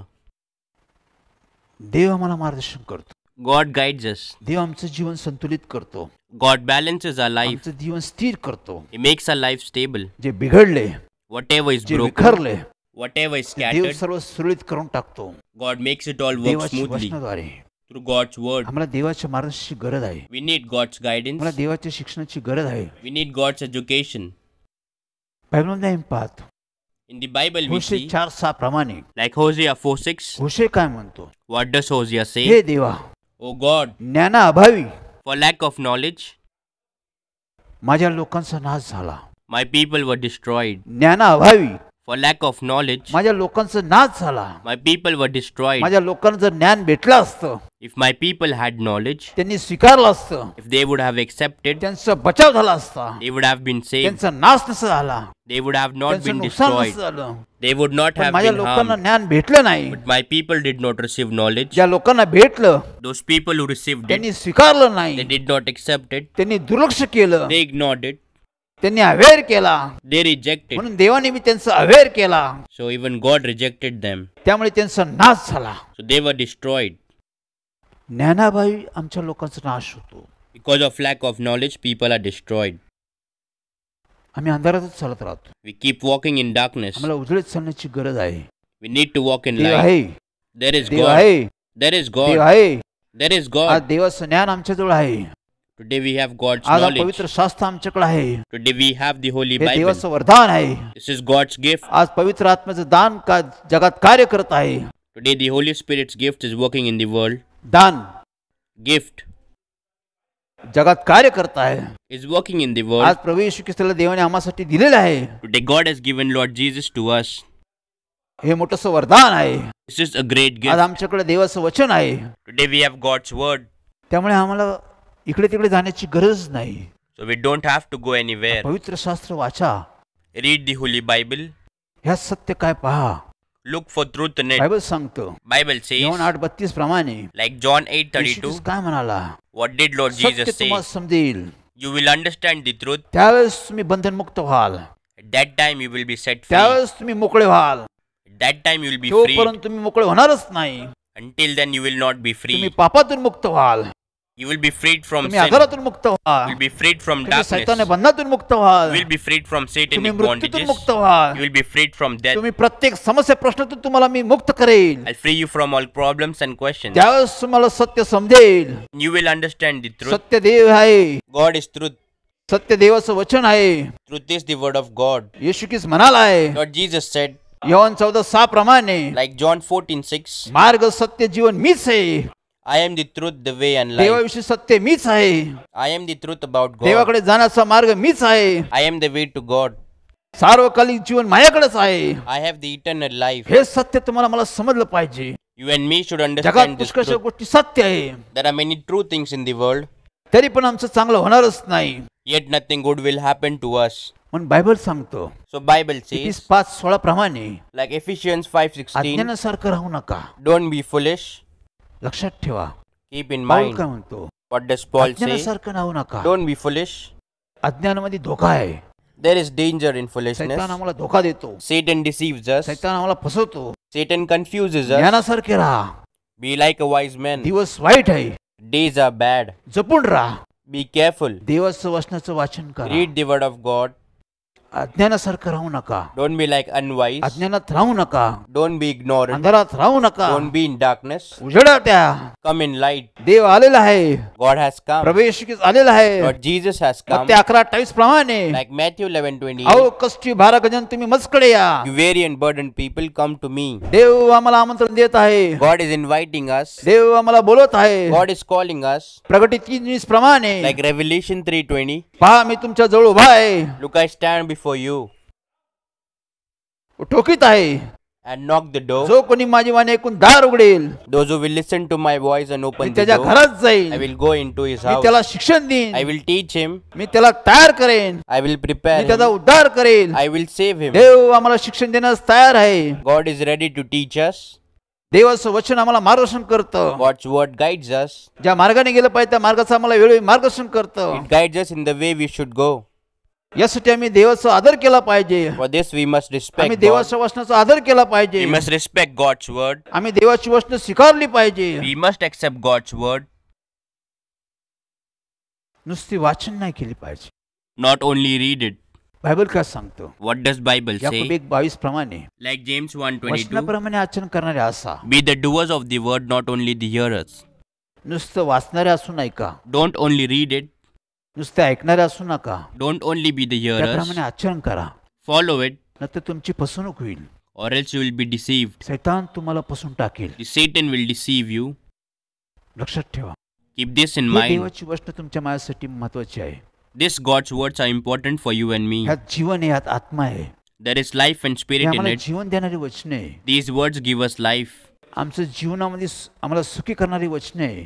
देव आम्हाला मार्गदर्शन करतो गॉड गाईड अस देव आमचं जीवन संतुलित करतो गॉड बॅलन्सेस आर लाईफ जीवन स्थिर करतो makes makes life stable stable जे बिघडले whatever is broken, whatever is देव सर्व सुरळीत करून टाकतो God makes it all work smoothly through God's word आम्हाला देवाच्या मार्गदर्शनाची गरज आहे वी नीड गॉड्स गाईडन्स आम्हाला देवाच्या शिक्षणाची गरज आहे नीड गॉड्स एज्युकेशन education. बायबलमध्ये आम्ही पाहतो In the Bible we see चार प्रमाणे like Hosea 4:6 होशे काय म्हणतो what does Hosea say हे देवा ओ गॉड ज्ञाना अभावी for lack of knowledge माझ्या लोकांचा नाश झाला my people were destroyed ज्ञाना अभावी फॉर लॅक ऑफ नॉलेज माझ्या लोकांचा नाश झाला माय पीपल वर डिस्ट्रॉय माझ्या लोकांचं ज्ञान भेटलं असतं if my people had knowledge त्यांनी स्वीकारलं असतं if they would have accepted त्यांचा बचाव झाला असता they would have been save त्यांचा नाश नसता झाला they would have not been destroyed they would not have माझ्या लोकांना ज्ञान भेटलं नाही but my people did not receive knowledge ज्या लोकांना भेटलं दोस पीपल हु रिसीव्ह त्यांनी स्वीकारलं नाही दे डिड नॉट एक्सेप्टेड त्यांनी दुर्लक्ष केलं दे इग्नोर्ड इट त्यांनी अवेअर केला दे रिजेक्टेड म्हणून मी त्यांचं अवेअर केला so even God rejected them त्यामुळे त्यांचा नाश झाला सो दे वर डिस्ट्रॉइड ज्ञानाभावी आमच्या लोकांचा नाश होतो because of lack of knowledge people are destroyed आम्ही अंधारातच चालत राहतो we keep walking in darkness मला उजळीत चालण्याची गरज आहे we need to walk in आहे there is God there is God there is God देवाचं ज्ञान आमच्याजवळ आहे टुडे वी हॅव गॉड आज पवित्र शास्त्र आमच्याकडे आहे today we have the holy हे बायबल देवाचं वरदान आहे दिस इज गॉड्स गिफ्ट आज पवित्र आत्म्याचं दान का जगात कार्य करत आहे today the holy spirits gift is working in the world दान गिफ्ट जगात कार्य करत आहे इज वर्किंग इन दी आज वर्ल्ड प्रभू येशू ख्रिस्ताला देवाने आम्हासाठी दिलेलं आहे today God has given Lord Jesus to us हे मोठंसं वरदान आहे दिस इज अ ग्रेट आज गिफ्ट आमच्याकडे देवाचं वचन आहे today we have God's word त्यामुळे आम्हाला इकडे तिकडे जाण्याची गरज नाही so we don't have to go anywhere पवित्र शास्त्र वाचा रीड दी होली बायबल ह्या सत्य काय पहा लुक फॉर ट्रुथ नेट बायबल सांगतो बायबल से जॉन आठ बत्तीस प्रमाणे like John eight thirty two काय म्हणाला what did Lord Jesus say समजेल you will understand the truth त्यावेळेस तुम्ही बंधन मुक्त व्हाल that time you will be set free त्यावेळेस तुम्ही मोकळे व्हाल that time you will be free पण तुम्ही मोकळे होणारच नाही until then you will not be free तुम्ही पापातून मुक्त व्हाल You will be freed from sin. You will be freed from darkness. You will be freed from satanic bondages. You will be freed from death. I will free you from all problems and questions. You will understand the truth. God is truth. सत्य देवाचं वचन आहे. Truth is the word of God. येशू किस म्हणाला आहे. Lord Jesus said. योहन चौदा सहा प्रमाणे लाईक जॉन फोर्टीन सिक्स मार्ग सत्य जीवन मीच आहे I am the truth the way and देवाविषयी सत्य मीच आहे I am the truth about God देवाकडे जाण्याचा मार्ग मीच आहे I am the way to God सार्वकालिक जीवन माझ्याकडेच आहे I have the eternal life हे सत्य तुम्हाला मला समजलं पाहिजे यू अँड मी शुड जगात अंडरस्टँड दिस गोष्टी सत्य आहे there are many true things in the world तरी पण आमचं चांगलं होणारच नाही yet nothing good will happen to us म्हणून बायबल सांगतो सो बायबल पाच सोळा प्रमाणे लाईक एफिशियन्स फाईव्ह सिक्स सारखं राहू नका डोंट बी फुलिश लक्षात ठेवा कीप इन माइंड काय म्हणतो व्हॉट डस पॉल से अज्ञानासारखं राहू नका डोंट बी फुलिश अज्ञानामध्ये धोका आहे देर इज डेंजर इन सैतान आम्हाला धोका देतो सेट deceives us. सैतान आम्हाला फसवतो सेट confuses us. ज्ञानासारखे राहा be like a wise man दिवस वाईट आहे डेज आर बॅड जपून राहा बी केअरफुल देवाचं वचनाचं वाचन करा read the word of God अज्ञानासारखं राहू नका डोंट बी लाईक अनवाईज अज्ञानात राहू नका डोंट बी इग्नोर अंधारात राहू नका डोंट बी इन डार्कनेस उजडा त्या कम इन लाईट देव आलेला आहे गॉड हॅज कम प्रवेश आलेला आहे जीजस हॅज कम ते अकरा अठ्ठावीस प्रमाणे लाईक मॅथ्यू इलेव्हन ट्वेंटी अहो कष्टी भारा तुम्ही मजकडे या व्हेरियन burden people come to me देव आम्हाला आमंत्रण देत आहे गॉड इज इन्व्हायटिंग अस देव आम्हाला बोलत आहे गॉड इज कॉलिंग अस प्रगती तीन प्रमाणे लाईक रेव्हल्युशन थ्री ट्वेंटी पहा मी तुमच्या जवळ उभा आहे look I stand before for you ठोकीत आहे and knock the door. jo koni माझी वाणी ऐकून dar ugdel Those who will listen to my voice and open the त्याच्या door, घरात I will go into his house house. tela shikshan din I will teach him. mi tela tayar karen I will prepare मी त्याचा him. I will save him. dev आम्हाला shikshan denas tayar आहे God is ready to teach us. देवाचं वचन आम्हाला मार्गदर्शन karto God's word guides us. ja margane gele पाहिजे त्या मार्गाचं आम्हाला वेळोवेळी मार्गदर्शन It guides us in the way we should go. यासाठी आम्ही देवाचा आदर केला पाहिजे देवाच्या वाचनाचा आदर केला पाहिजे देवाची वस्तू स्वीकारली पाहिजे मस्ट एक्सेप्ट गॉड्स वर्ड नुसती वाचन नाही केली पाहिजे not only read it Bible का सांगतो व्हॉट डस बायबल बावीस प्रमाणे लाईक जेम्स वन ट्वेंटी प्रमाणे आचरण करणारे असा be doers of word not only नुसतं वाचणारे असू नाही का डोंट ओनली रीड इट नुसते ऐकणारे असू नका डोंट ओनली बी द त्याप्रमाणे आचरण करा फॉलो इट न तर तुमची फसवणूक होईल or else you will be deceived. सैतान तुम्हाला फसवून टाकेल The Satan will deceive you. लक्षात ठेवा Keep this in he mind. देवाची गोष्ट तुमच्या माझ्यासाठी महत्वाची आहे this God's words are important for you and me यात जीवन आहे ह्यात आत्मा आहे हे is life and spirit in it जीवन देणारी वचने आहे. वर्ड्स words अस us आमचं जीवनामध्ये आम्हाला सुखी करणारी वचने आहे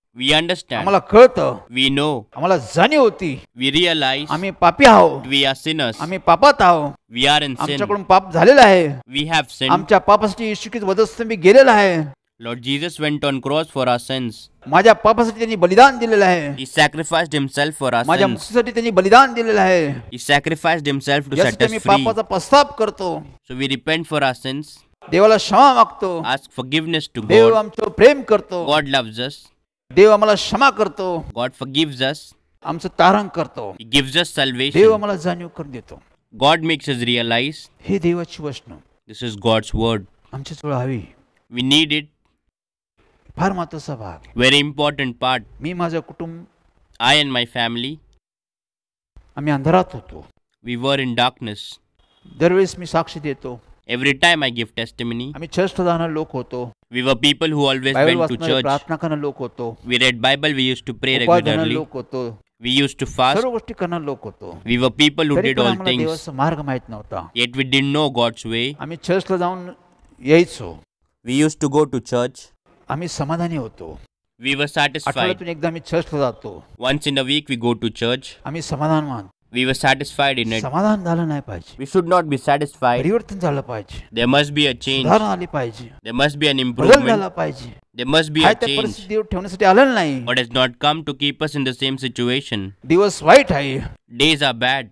वी अंडरस्टँड आम्हाला कळतं वी नो आम्हाला जाणीव होती वी रिअलाइज आम्ही पापी आहोत वी आर सिनर्स आम्ही पापात आहोत वी आर इन आमच्याकडून पाप झालेला आहे वी हॅव सेन आमच्या पापासाठी येशू ख्रिस्त मी गेलेला आहे Lord Jesus went on cross for our sins माझ्या पापासाठी त्यांनी बलिदान दिलेलं आहे he sacrificed himself for our माझ्या मुक्तीसाठी त्यांनी बलिदान दिलेलं आहे he sacrificed himself to set us free पापाचा पश्चाताप करतो so we repent for our sins देवाला क्षमा मागतो आस्क फॉरगिवनेस टू देव आमचं प्रेम करतो गॉड लव्ज अस देव आम्हाला क्षमा करतो गॉड फॉर गिव्ह अस आमचं तारण करतो गिव्ह अस सल्वेशन देव आम्हाला जाणीव करून देतो गॉड मेक्स अस रिअलाइज हे देवाची वचन दिस इज गॉड्स वर्ड आमच्या जवळ हवी वी नीड इट फार महत्वाचा भाग व्हेरी इम्पॉर्टंट पार्ट मी माझं कुटुंब आय अँड माय फॅमिली आम्ही अंधारात होतो वी वर इन डार्कनेस दरवेळेस मी साक्षी देतो Every time I give testimony, we were people who always went to church. We read Bible, we used to pray regularly. We used to fast. We were people who did all things. Yet we didn't know God's way. We used to go to church. We were satisfied. Once in a week we go to church. We were satisfied in it. We should not be satisfied. There must be a change. There must be an improvement. There must be a change. What has not come to keep us in the same situation. Days are bad.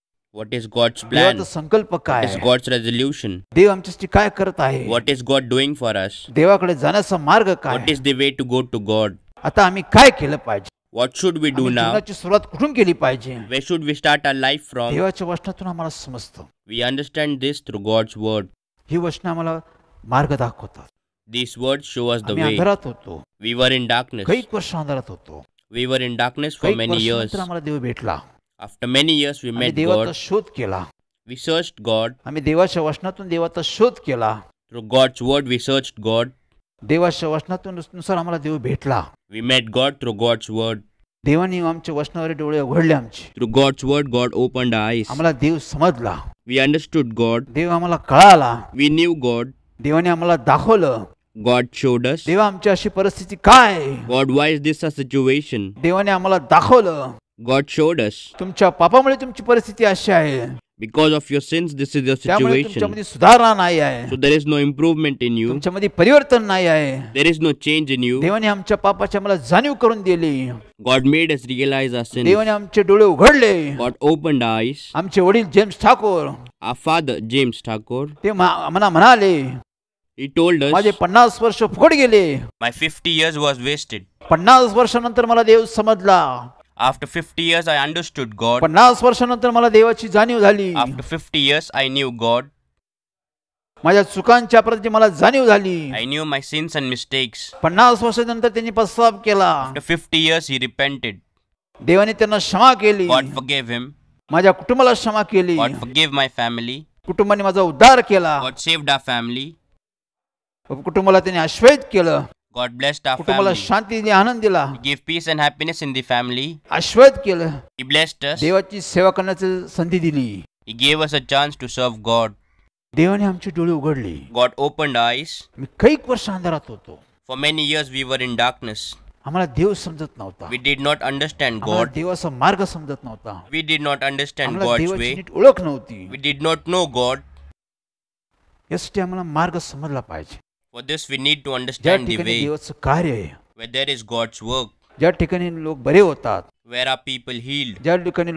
What is God's plan संकल्प काय इज गॉड्स रेझोल्युशन देव आमच्यासाठी काय करत आहे what is God doing for us देवाकडे जाण्याचा मार्ग काय what is the way to go to God आता आम्ही काय केलं पाहिजे व्हॉट शुड वी डू नाव जीवनाची सुरुवात कुठून केली पाहिजे where should we start our life from देवाच्या वचनातून आम्हाला समजतं we understand this through God's word ही वचन आम्हाला मार्ग दाखवतात this word show us the way अंधारात होतो वी वर इन डार्कनेस कैक वर्ष अंधारात होतो we were in darkness for many years आम्हाला देव भेटला after many years we met देवाचा शोध केला वी सर्च गॉड आम्ही देवाच्या वचनातून देवाचा शोध केला through God's word we search God देवाच्या वचनातून नुसार आम्हाला देव भेटला we met God through God's word देवाने आमच्या वचनावर डोळे उघडले आमचे through God's word God open eyes आम्हाला देव समजला वी अंडरस्टूड गॉड देव आम्हाला कळाला वी न्यू गॉड देवाने आम्हाला दाखवलं गॉड शोड अस देवा आमची अशी परिस्थिती काय गॉड वाईज दिस सिच्युएशन देवाने आम्हाला दाखवलं गॉड शोड अस तुमच्या पापामुळे तुमची परिस्थिती अशी आहे because of your sins this is your situation सुधारणा नाही आहे so there is no improvement in you तुमच्यामध्ये परिवर्तन नाही आहे there is no change in you देवाने आमच्या पापाच्या मला जाणीव करून दिली God made us realize us देवाने आमचे डोळे उघडले गॉड ओपन आईस आमचे वडील James Thakur our father James Thakur ते मला म्हणाले ही टोल्ड अस माझे पन्नास वर्ष फुकट गेले my fifty years was wasted पन्नास वर्षानंतर मला देव समजला after fifty years I understood God पन्नास वर्षानंतर मला देवाची जाणीव झाली after fifty years I knew God माझ्या चुकांच्या प्रति मला जाणीव झाली I knew my sins and mistakes पन्नास वर्षानंतर त्यांनी पस्ताव केला after fifty years he repented देवाने त्यांना क्षमा केली गॉड फॉरगेव हिम माझ्या कुटुंबाला क्षमा केली गॉड फॉरगेव माय फॅमिली कुटुंबाने माझा उद्धार केला गॉड सेव्ड आवर फॅमिली कुटुंबाला त्यांनी आश्वेत केलं गॉड ब्लेस्ड आवर कुटुंबाला शांती आनंद दिला give peace and happiness in the family आशीर्वाद केलं ही ब्लेस्ड अस देवाची सेवा करण्याची संधी दिली he gave us a chance to serve God देवाने आमचे डोळे उघडले गॉड ओपन आईस मी कैक वर्ष अंधारात होतो for many years we were in darkness आम्हाला देव समजत नव्हता we did not understand God देवाचा मार्ग समजत नव्हता we did not understand God way ओळख नव्हती we did not know God यासाठी आम्हाला मार्ग समजला पाहिजे For this we need to understand the way where there is God's work, ज्या लोक बरे होतात where are people healed, ज्या ठिकाणी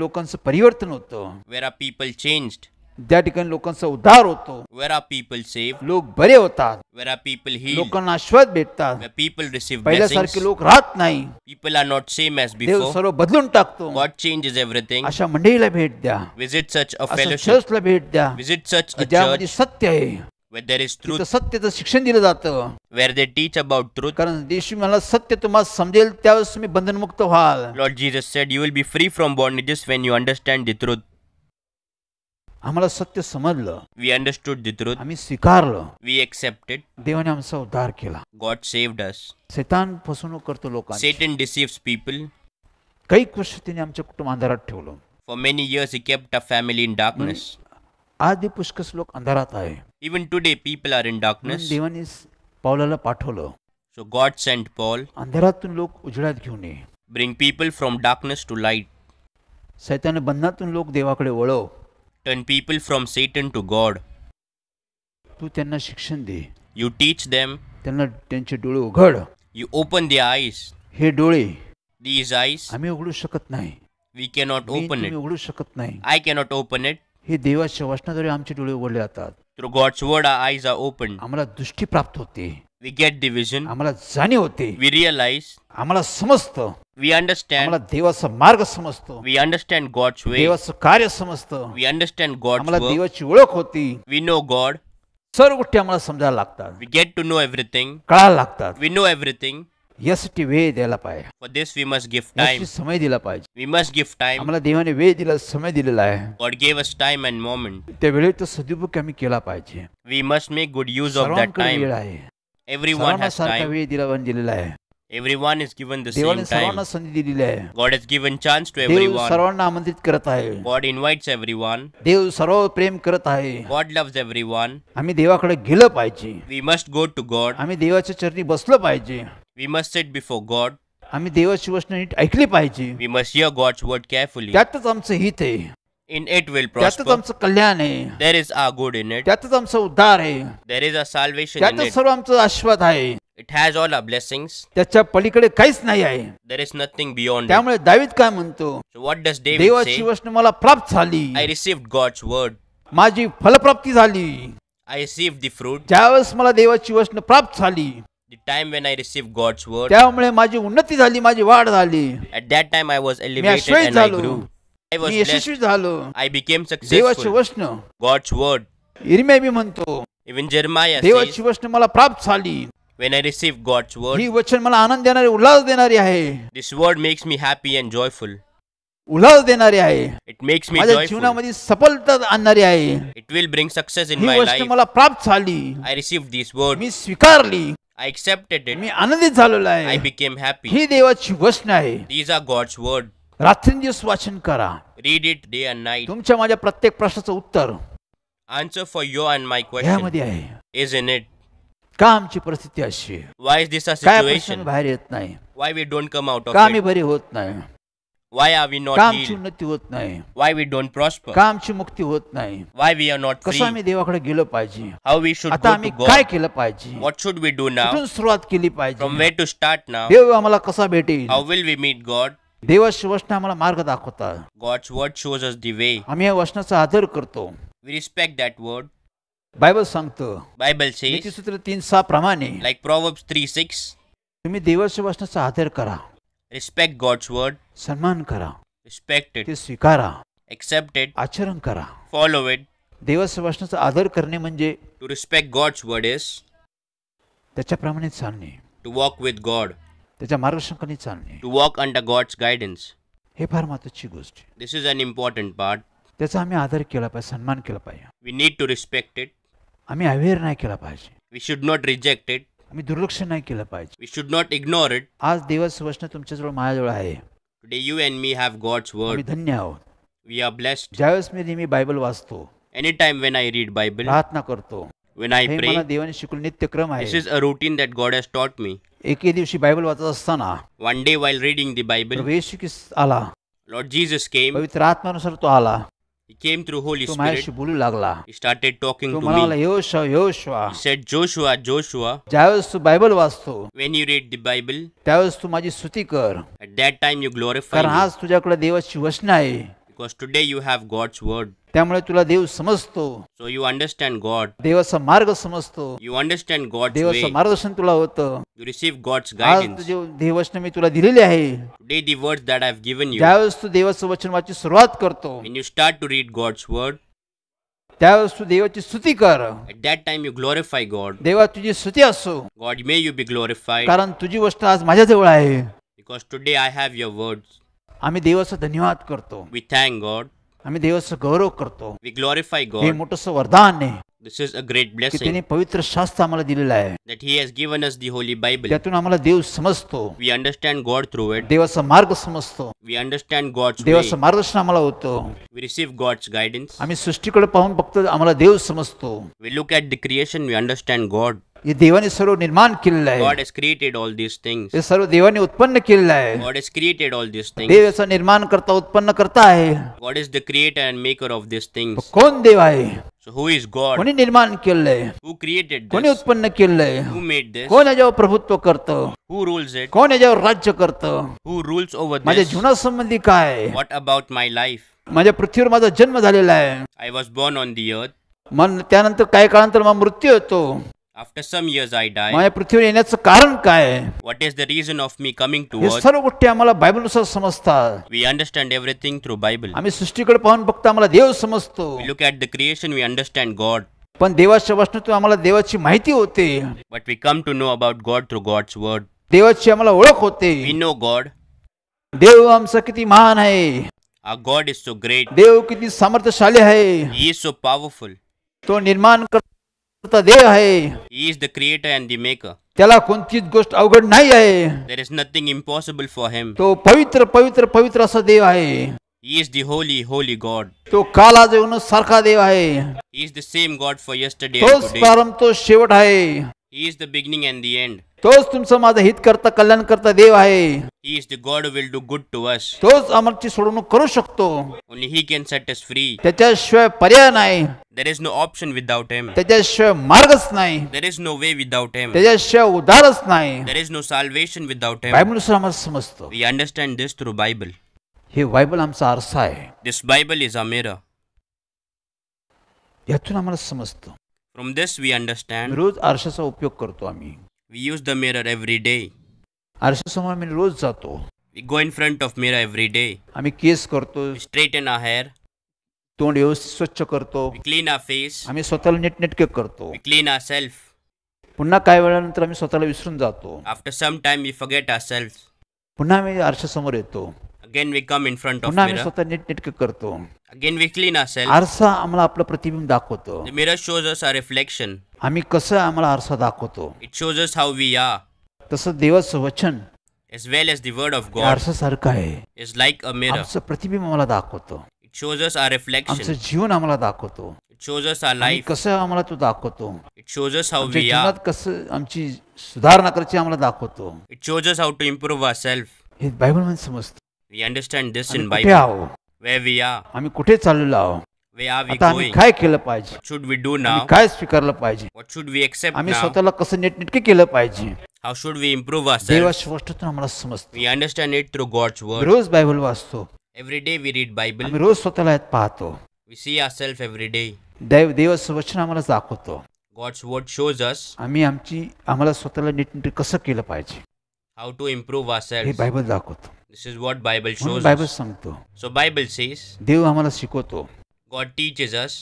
परिवर्तन होतं where are people changed, त्या ठिकाणी लोकांचा उद्धार होतो where are people saved, लोक बरे होतात where are people healed, लोकांना आशीर्वाद भेटतात where people receive पहिल्यासारखे blessings. लोक राहत नाही People are not same as Dev before. सर्व बदलून टाकतो God changes everything. अशा मंडळीला भेट द्या Visit such a fellowship fellowship. चर्चला भेट द्या Visit such a ज्यामध्ये church सत्य आहे इज सत्य शिक्षण दिलं जातं वेर दे टीच अबाउट ट्रुथ कारण येशू मला सत्य तुम्हाला समजेल त्यावेळेस तुम्ही बंधनमुक्त व्हाल Lord Jesus said you will be free from bondages when you understand the truth आम्हाला सत्य समजलं वी अंडरस्टूड दी ट्रुथ आम्ही स्वीकारलं वी एक्सेप्टेड देवाने आमचा उद्धार केला गॉड सेव्ड अस शैतान फसवणूक करतो लोकांची सेटन डिसीव्स पीपल काही वर्ष त्याने आमचे कुटुंब अंधारात ठेवलं for many years he kept a family in darkness आदि पुष्कस लोक अंधारात आहे even today people are in darkness देवाने पावलाला पाठवलं सो गॉड सेंट पॉल अंधारातून लोक उजळ्यात घेऊन ये bring people from darkness to light सैतान बंधातून लोक देवाकडे वळव turn people from Satan to God तू त्यांना शिक्षण दे यू टीच देम त्यांना त्यांचे डोळे उघड यू ओपन दे आईस हे डोळे दीज आईस आम्ही उघडू शकत नाही वी कॅनॉट ओपन इट उघडू शकत नाही आय कॅनॉट ओपन इट हे देवाच्या वचनाद्वारे आमचे डोळे उघडले जातात through God's word our eyes are open आम्हाला दृष्टी प्राप्त होते वी गेट डिव्हिजन आम्हाला जाणीव होते वी रिअलाइज आम्हाला समजतं वी अंडरस्टँड मला देवाचा मार्ग समजतो वी अंडरस्टँड गॉड्स वे देवाचं कार्य समजतं वी अंडरस्टँड गॉड मला देवाची ओळख होती वी नो गॉड सर्व गोष्टी आम्हाला समजायला लागतात we get to know everything कळायला लागतात वी नो एव्हरीथिंग यासाठी वेळ द्यायला पाहिजे for this we must gift time समय दिला पाहिजे वी मस्ट गिफ्ट टाइम आम्हाला देवाने वेळ दिला समय दिलेला आहे what gave us time and moment त्या वेळेत तो सदुपयोग आम्ही केला पाहिजे we must make good use of that time every one has time सारखा वेळ दिला पण दिलेला आहे everyone is given the same time संधी दिली आहे God has given chance to देव एव्हरीवन सर्वांना आमंत्रित करत आहे गॉड इन्व्हाइट्स एव्हरीवन देव सर्व प्रेम करत आहे गॉड लव्स एव्हरीवन आम्ही देवाकडे गेलं पाहिजे we must go to God आम्ही देवाच्या चरणी बसलो पाहिजे we must sit before God आम्ही देवाची वचन नीट ऐकली पाहिजे we must hear God's word carefully त्यातच आमचं हित आहे इन इट विल त्यातच प्रॉस्पर आमचं कल्याण आहे there is a good in it त्यातच आमचं उद्धार आहे there is a salvation in त्यातच सर्व आमचं आशीर्वाद आहे it has all a blessing त्याच्या पलीकडे काहीच नाही आहे देर इज नथिंग बियॉन्ड त्यामुळे दावीद काय म्हणतो व्हॉट डस डेव्हिड देवाची वचन मला प्राप्त झाली आय रिसीव्हड गॉड्स वर्ड माझी फलप्राप्ती झाली आय रिसीव्ह द फ्रूट ज्यावेळेस मला देवाची वचन प्राप्त झाली The time when I received God's word. त्यामुळे माझी उन्नती झाली माझी वाढ झाली At that time I was elevated and I grew. यशस्वी झालो आय became देवाचे successful. वचन God's word. इरमे मी म्हणतो इवन जेरमाया देवाची वचन मला प्राप्त झाली When I receive God's word, he vachan mala anand देणारी उल्हास देणारी ahe this word makes me happy and joyful. Ulhas देणारी ahe It makes me joyful joyful. जीवनामध्ये sapalta आणणारी ahe It will bring success in he my गोष्ट life. mala prapt झाली I received this word. mi swikarli I accepted mi it. आनंदित ahe I became happy. He devachi vachan ahe These are God's word. रात्रंदिवस वाचन करा Read it day and night. तुमच्या माझ्या प्रत्येक प्रश्नाचं उत्तर Answer for your and my question ह्यामध्ये आहे is it. कामची परिस्थिती अशी वाय काय बाहेर येत नाही why we don't come out कामी बरी होत नाही वाय आर वी नॉट कामची उन्नती होत नाही वाय वी डोंट प्रॉस्पर कामची मुक्ती होत नाही वाय वी आर नॉट कसं आम्ही देवाकडे गेलो पाहिजे हाऊ वी शुड आता आम्ही काय केलं पाहिजे व्हॉट शुड वी डू ना कुठून सुरुवात केली पाहिजे फ्रॉम टू स्टार्ट नाउ देव आम्हाला कसा भेटेल how will we meet God देवाचे वचन आम्हाला मार्ग दाखवतात God's word shows us the way आम्ही या वचनाचा आदर करतो we respect that word Bible सांगतो बायबल सूत्र तीन सहा प्रमाणे लाईक प्रोवर्ब थ्री सिक्स तुम्ही देवाचे वाचनाचा आदर करा रिस्पेक्ट गॉड्स वर्ड सन्मान करा रिस्पेक्टेड ते स्वीकारा एक्सेप्टेड आचरण करा फॉलो इट देवाचे वाचनाचा आदर करणे म्हणजे to respect God's word is त्याच्याप्रमाणे चालणे टू वॉक विथ गॉड त्याच्या मार्गदर्शकाने चालणे to walk under God's guidance हे फार महत्वाची गोष्ट this is an important part त्याचा आम्ही आदर केला पाहिजे सन्मान केला पाहिजे we need to respect it आम्ही अवेअर नाही केला पाहिजे we should not reject it आम्ही दुर्लक्ष नाही केलं पाहिजे we should not ignore it आज देवाचं वचन तुमच्याजवळ माझ्याजवळ आहे today you and me have God's आम्ही वर्ड धन्य आहोत वी आर ब्लेस्ड ज्यावेळेस मी नेहमी बायबल वाचतो any time when I read Bible प्रार्थना करतो वेन आय प्रे मला देवाने शिकवलं नित्यक्रम दिस आहे is a routine that God has taught me एके दिवशी बायबल वाचत असताना one day while reading the Bible प्रभू येशू ख्रिस्त आला लॉर्ड जीसस केम पवित्र आत्मानुसार तो आला He came through Holy तो Spirit. बोलू लागला He started talking तो to me. He said, Joshua, Joshua, ज्यावेळेस तू बायबल वाचतो when you read the Bible, त्यावेळेस तू माझी स्तुती कर at that time you glorify कारण me. आज तुझ्याकडे देवाची आहे because today you have word त्यामुळे तुला देव समजतो सो यू अंडरस्टँड गॉड देवाचा मार्ग समजतो यू अंडरस्टँड गॉड देवाचं मार्गदर्शन तुला होतं यू रिसीव्ह गॉड्स गायडन्स मी तुला दिलेली आहे day the word that I given you त्यावेळेस तू देवाचं वचन वाची सुरुवात करतो you start to read God's word त्यावेळेस तू देवाची स्तुती कर that time you glorify God देवा तुझी स्तुती असो God may you be glorify कारण तुझी गोष्ट आज माझ्याजवळ आहे because today I have your words आम्ही देवाचा धन्यवाद करतो वी थँक गॉड आम्ही देवाचा गौरव करतो वी ग्लोरीफाय गॉड हे मोठस वरदान आहे This is a great की त्याने पवित्र शास्त्र आम्हाला दिलेलं आहे that ही has given us the holy Bible. त्यातून आम्हाला देव समजतो वी understand गॉड थ्रू it. देवाचा मार्ग समजतो वी understand God's way. देवाचं मार्गदर्शन आम्हाला होतो We receive God's guidance. आम्ही सृष्टीकडे पाहून फक्त आम्हाला देव समजतो We look at the creation. We understand God. हे देवाने सर्व निर्माण केलेलं आहे God has created all this thing हे सर्व देवाने उत्पन्न केलेलं आहे God has created all this things देव असं निर्माण करता उत्पन्न करता आहे God is the creator and maker of this thing कोण देव आहे हु इज गॉड कोणी निर्माण केलंय हु क्रिएटेड कोणी उत्पन्न केलंय हु मेड दिस कोण याच्यावर प्रभुत्व करतं हु रूल्स इट कोण याच्यावर राज्य करतं हु रुल्स ओव्हर माझ्या जीवना संबंधी काय व्हॉट अबाउट माय लाईफ माझ्या पृथ्वीवर माझा जन्म झालेला आहे I was born on the earth मग त्यानंतर काही काळानंतर मग मृत्यू होतो after some years I die माझ्या पृथ्वीवर येण्याचं कारण काय what what is the reason of me coming to सर्व गोष्टी आम्हाला बायबलनुसार समजतात we understand everything through Bible आम्ही सृष्टीकडे पाहून फक्त आम्हाला देव समजतो look at the creation we understand God पण देवाच्या वचनातून आम्हाला देवाची माहिती होते but we come to know about God through God's word देवाची आम्हाला ओळख वी नो गॉड देव आमचा किती महान आहे गॉड इज सो ग्रेट देव किती सामर्थ्यशाली आहे ही इज सो पॉवरफुल तो निर्माण करतो देव आहे क्रिएटर त्याला कोणतीच गोष्ट अवघड नाही आहे there is nothing impossible for him तो पवित्र पवित्र पवित्र असा देव आहे is the holy holy God तो काला सारखा देव आहे is the same God for तो शेवट आहे is the beginning and the end तोच तुमचं माझं हित करता कल्याण करता देव आहे is the God will do good to us तोच आमची सोडवणूक करू शकतो ही सेट फ्री त्याच्याशिवाय पर्याय नाही there is no option without him त्याच्याशिवाय मार्गच नाही there is no way without him त्याच्याशिवाय उदारच नाही there is no salvation without him Bible आम्हाला समजतो we understand this through Bible हे बायबल आमचा आरसा आहे दिस बायबल इज अमेर यातून आम्हाला समजतो फ्रॉम दिस वी अंडरस्टँड रोज आरशाचा उपयोग करतो आम्ही we use the mirror every day आरशासमोर आम्ही रोज जातो we go in front of mirror every day आम्ही केस करतो स्ट्रेट इन आर हेअर तोंड व्यवस्थित स्वच्छ करतो क्लीन आ फेस आम्ही स्वतःला नीटनेटके करतो क्लीन आ सेल्फ पुन्हा काही वेळानंतर आम्ही स्वतःला विसरून जातो after some time we forget our self पुन्हा आम्ही आरशासमोर येतो again we come in front of mirror आम्ही स्वतः नीटनेटके करतो अगेन वी क्लीन असेल आरसा आम्हाला आपलं प्रतिबिंब दाखवतो mirror shows us our reflection आम्ही कसं आम्हाला आरसा दाखवतो it shows us how we are तसं देवाचं वचन well as as word of God आरसा सारखं आहे इज लाईक अ मिरर आमचं प्रतिबिंब आम्हाला दाखवतो it shows us our reflection आमचं जीवन आम्हाला दाखवतो इट शोज अस our आणि कसं आम्हाला तो दाखवतो it shows us how we are जीवनात कसं आमची सुधारणा करायची आम्हाला दाखवतो shows us us to to our self हे बायबल मध्ये समजतं We understand this in Bible. Where we are, where are we going? What should we do now? What should we accept now? How should we improve ourselves? We understand it through God's word. Every day we read Bible. We see ourselves every day. God's word shows us how we आम्हाला स्वतःला नीटनेटके हाऊ टू इम्प्रूव्ह हे बायबल दाखवतो this is what Bible shows Bible सांगतो सो बायबल सेज देव आम्हाला शिकवतो गॉड टीचेस अस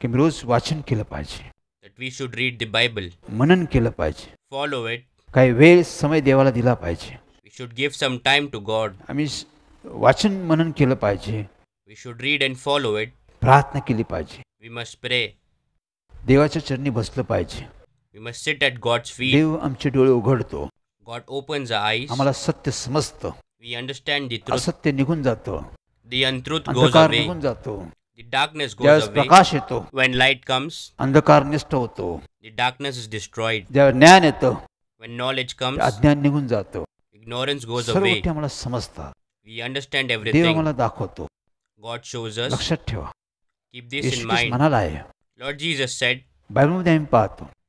की मी रोज वाचन केलं पाहिजे that we should read the Bible मनन केलं पाहिजे फॉलो इट काही वेळ समय देवाला दिला पाहिजे we should give some time to God आम्ही मीन वाचन मनन केलं पाहिजे we should read and follow it प्रार्थना केली पाहिजे वी मस्ट प्रे देवाच्या चरणी बसलं पाहिजे we must sit at God's feet देव आमचे डोळे उघडतो गॉड ओपन द आईज आम्हाला सत्य समजतं वी अंडरस्टँड दी सत्य निघून जातं दी अंतृथ अंधकार निघून जातो दी डार्कनेस गोज अवे प्रकाश येतो व्हेन लाईट कम्स अंधकार निष्ठ होतो दी डार्कनेस इज डिस्ट्रॉयड ज्ञान येतं व्हेन नॉलेज कम्स अज्ञान निघून जातं इग्नोरन्स गोज सर्व अवे आम्हाला समजतात वी अंडरस्टँड देव एव्हरीथिंग आम्हाला दाखवतो गॉड शोज अस लक्षात ठेवा कीप दिस इन माइंड म्हणाला आहे लॉर्ड जीसस सेड बायबलमध्ये आम्ही पाहतो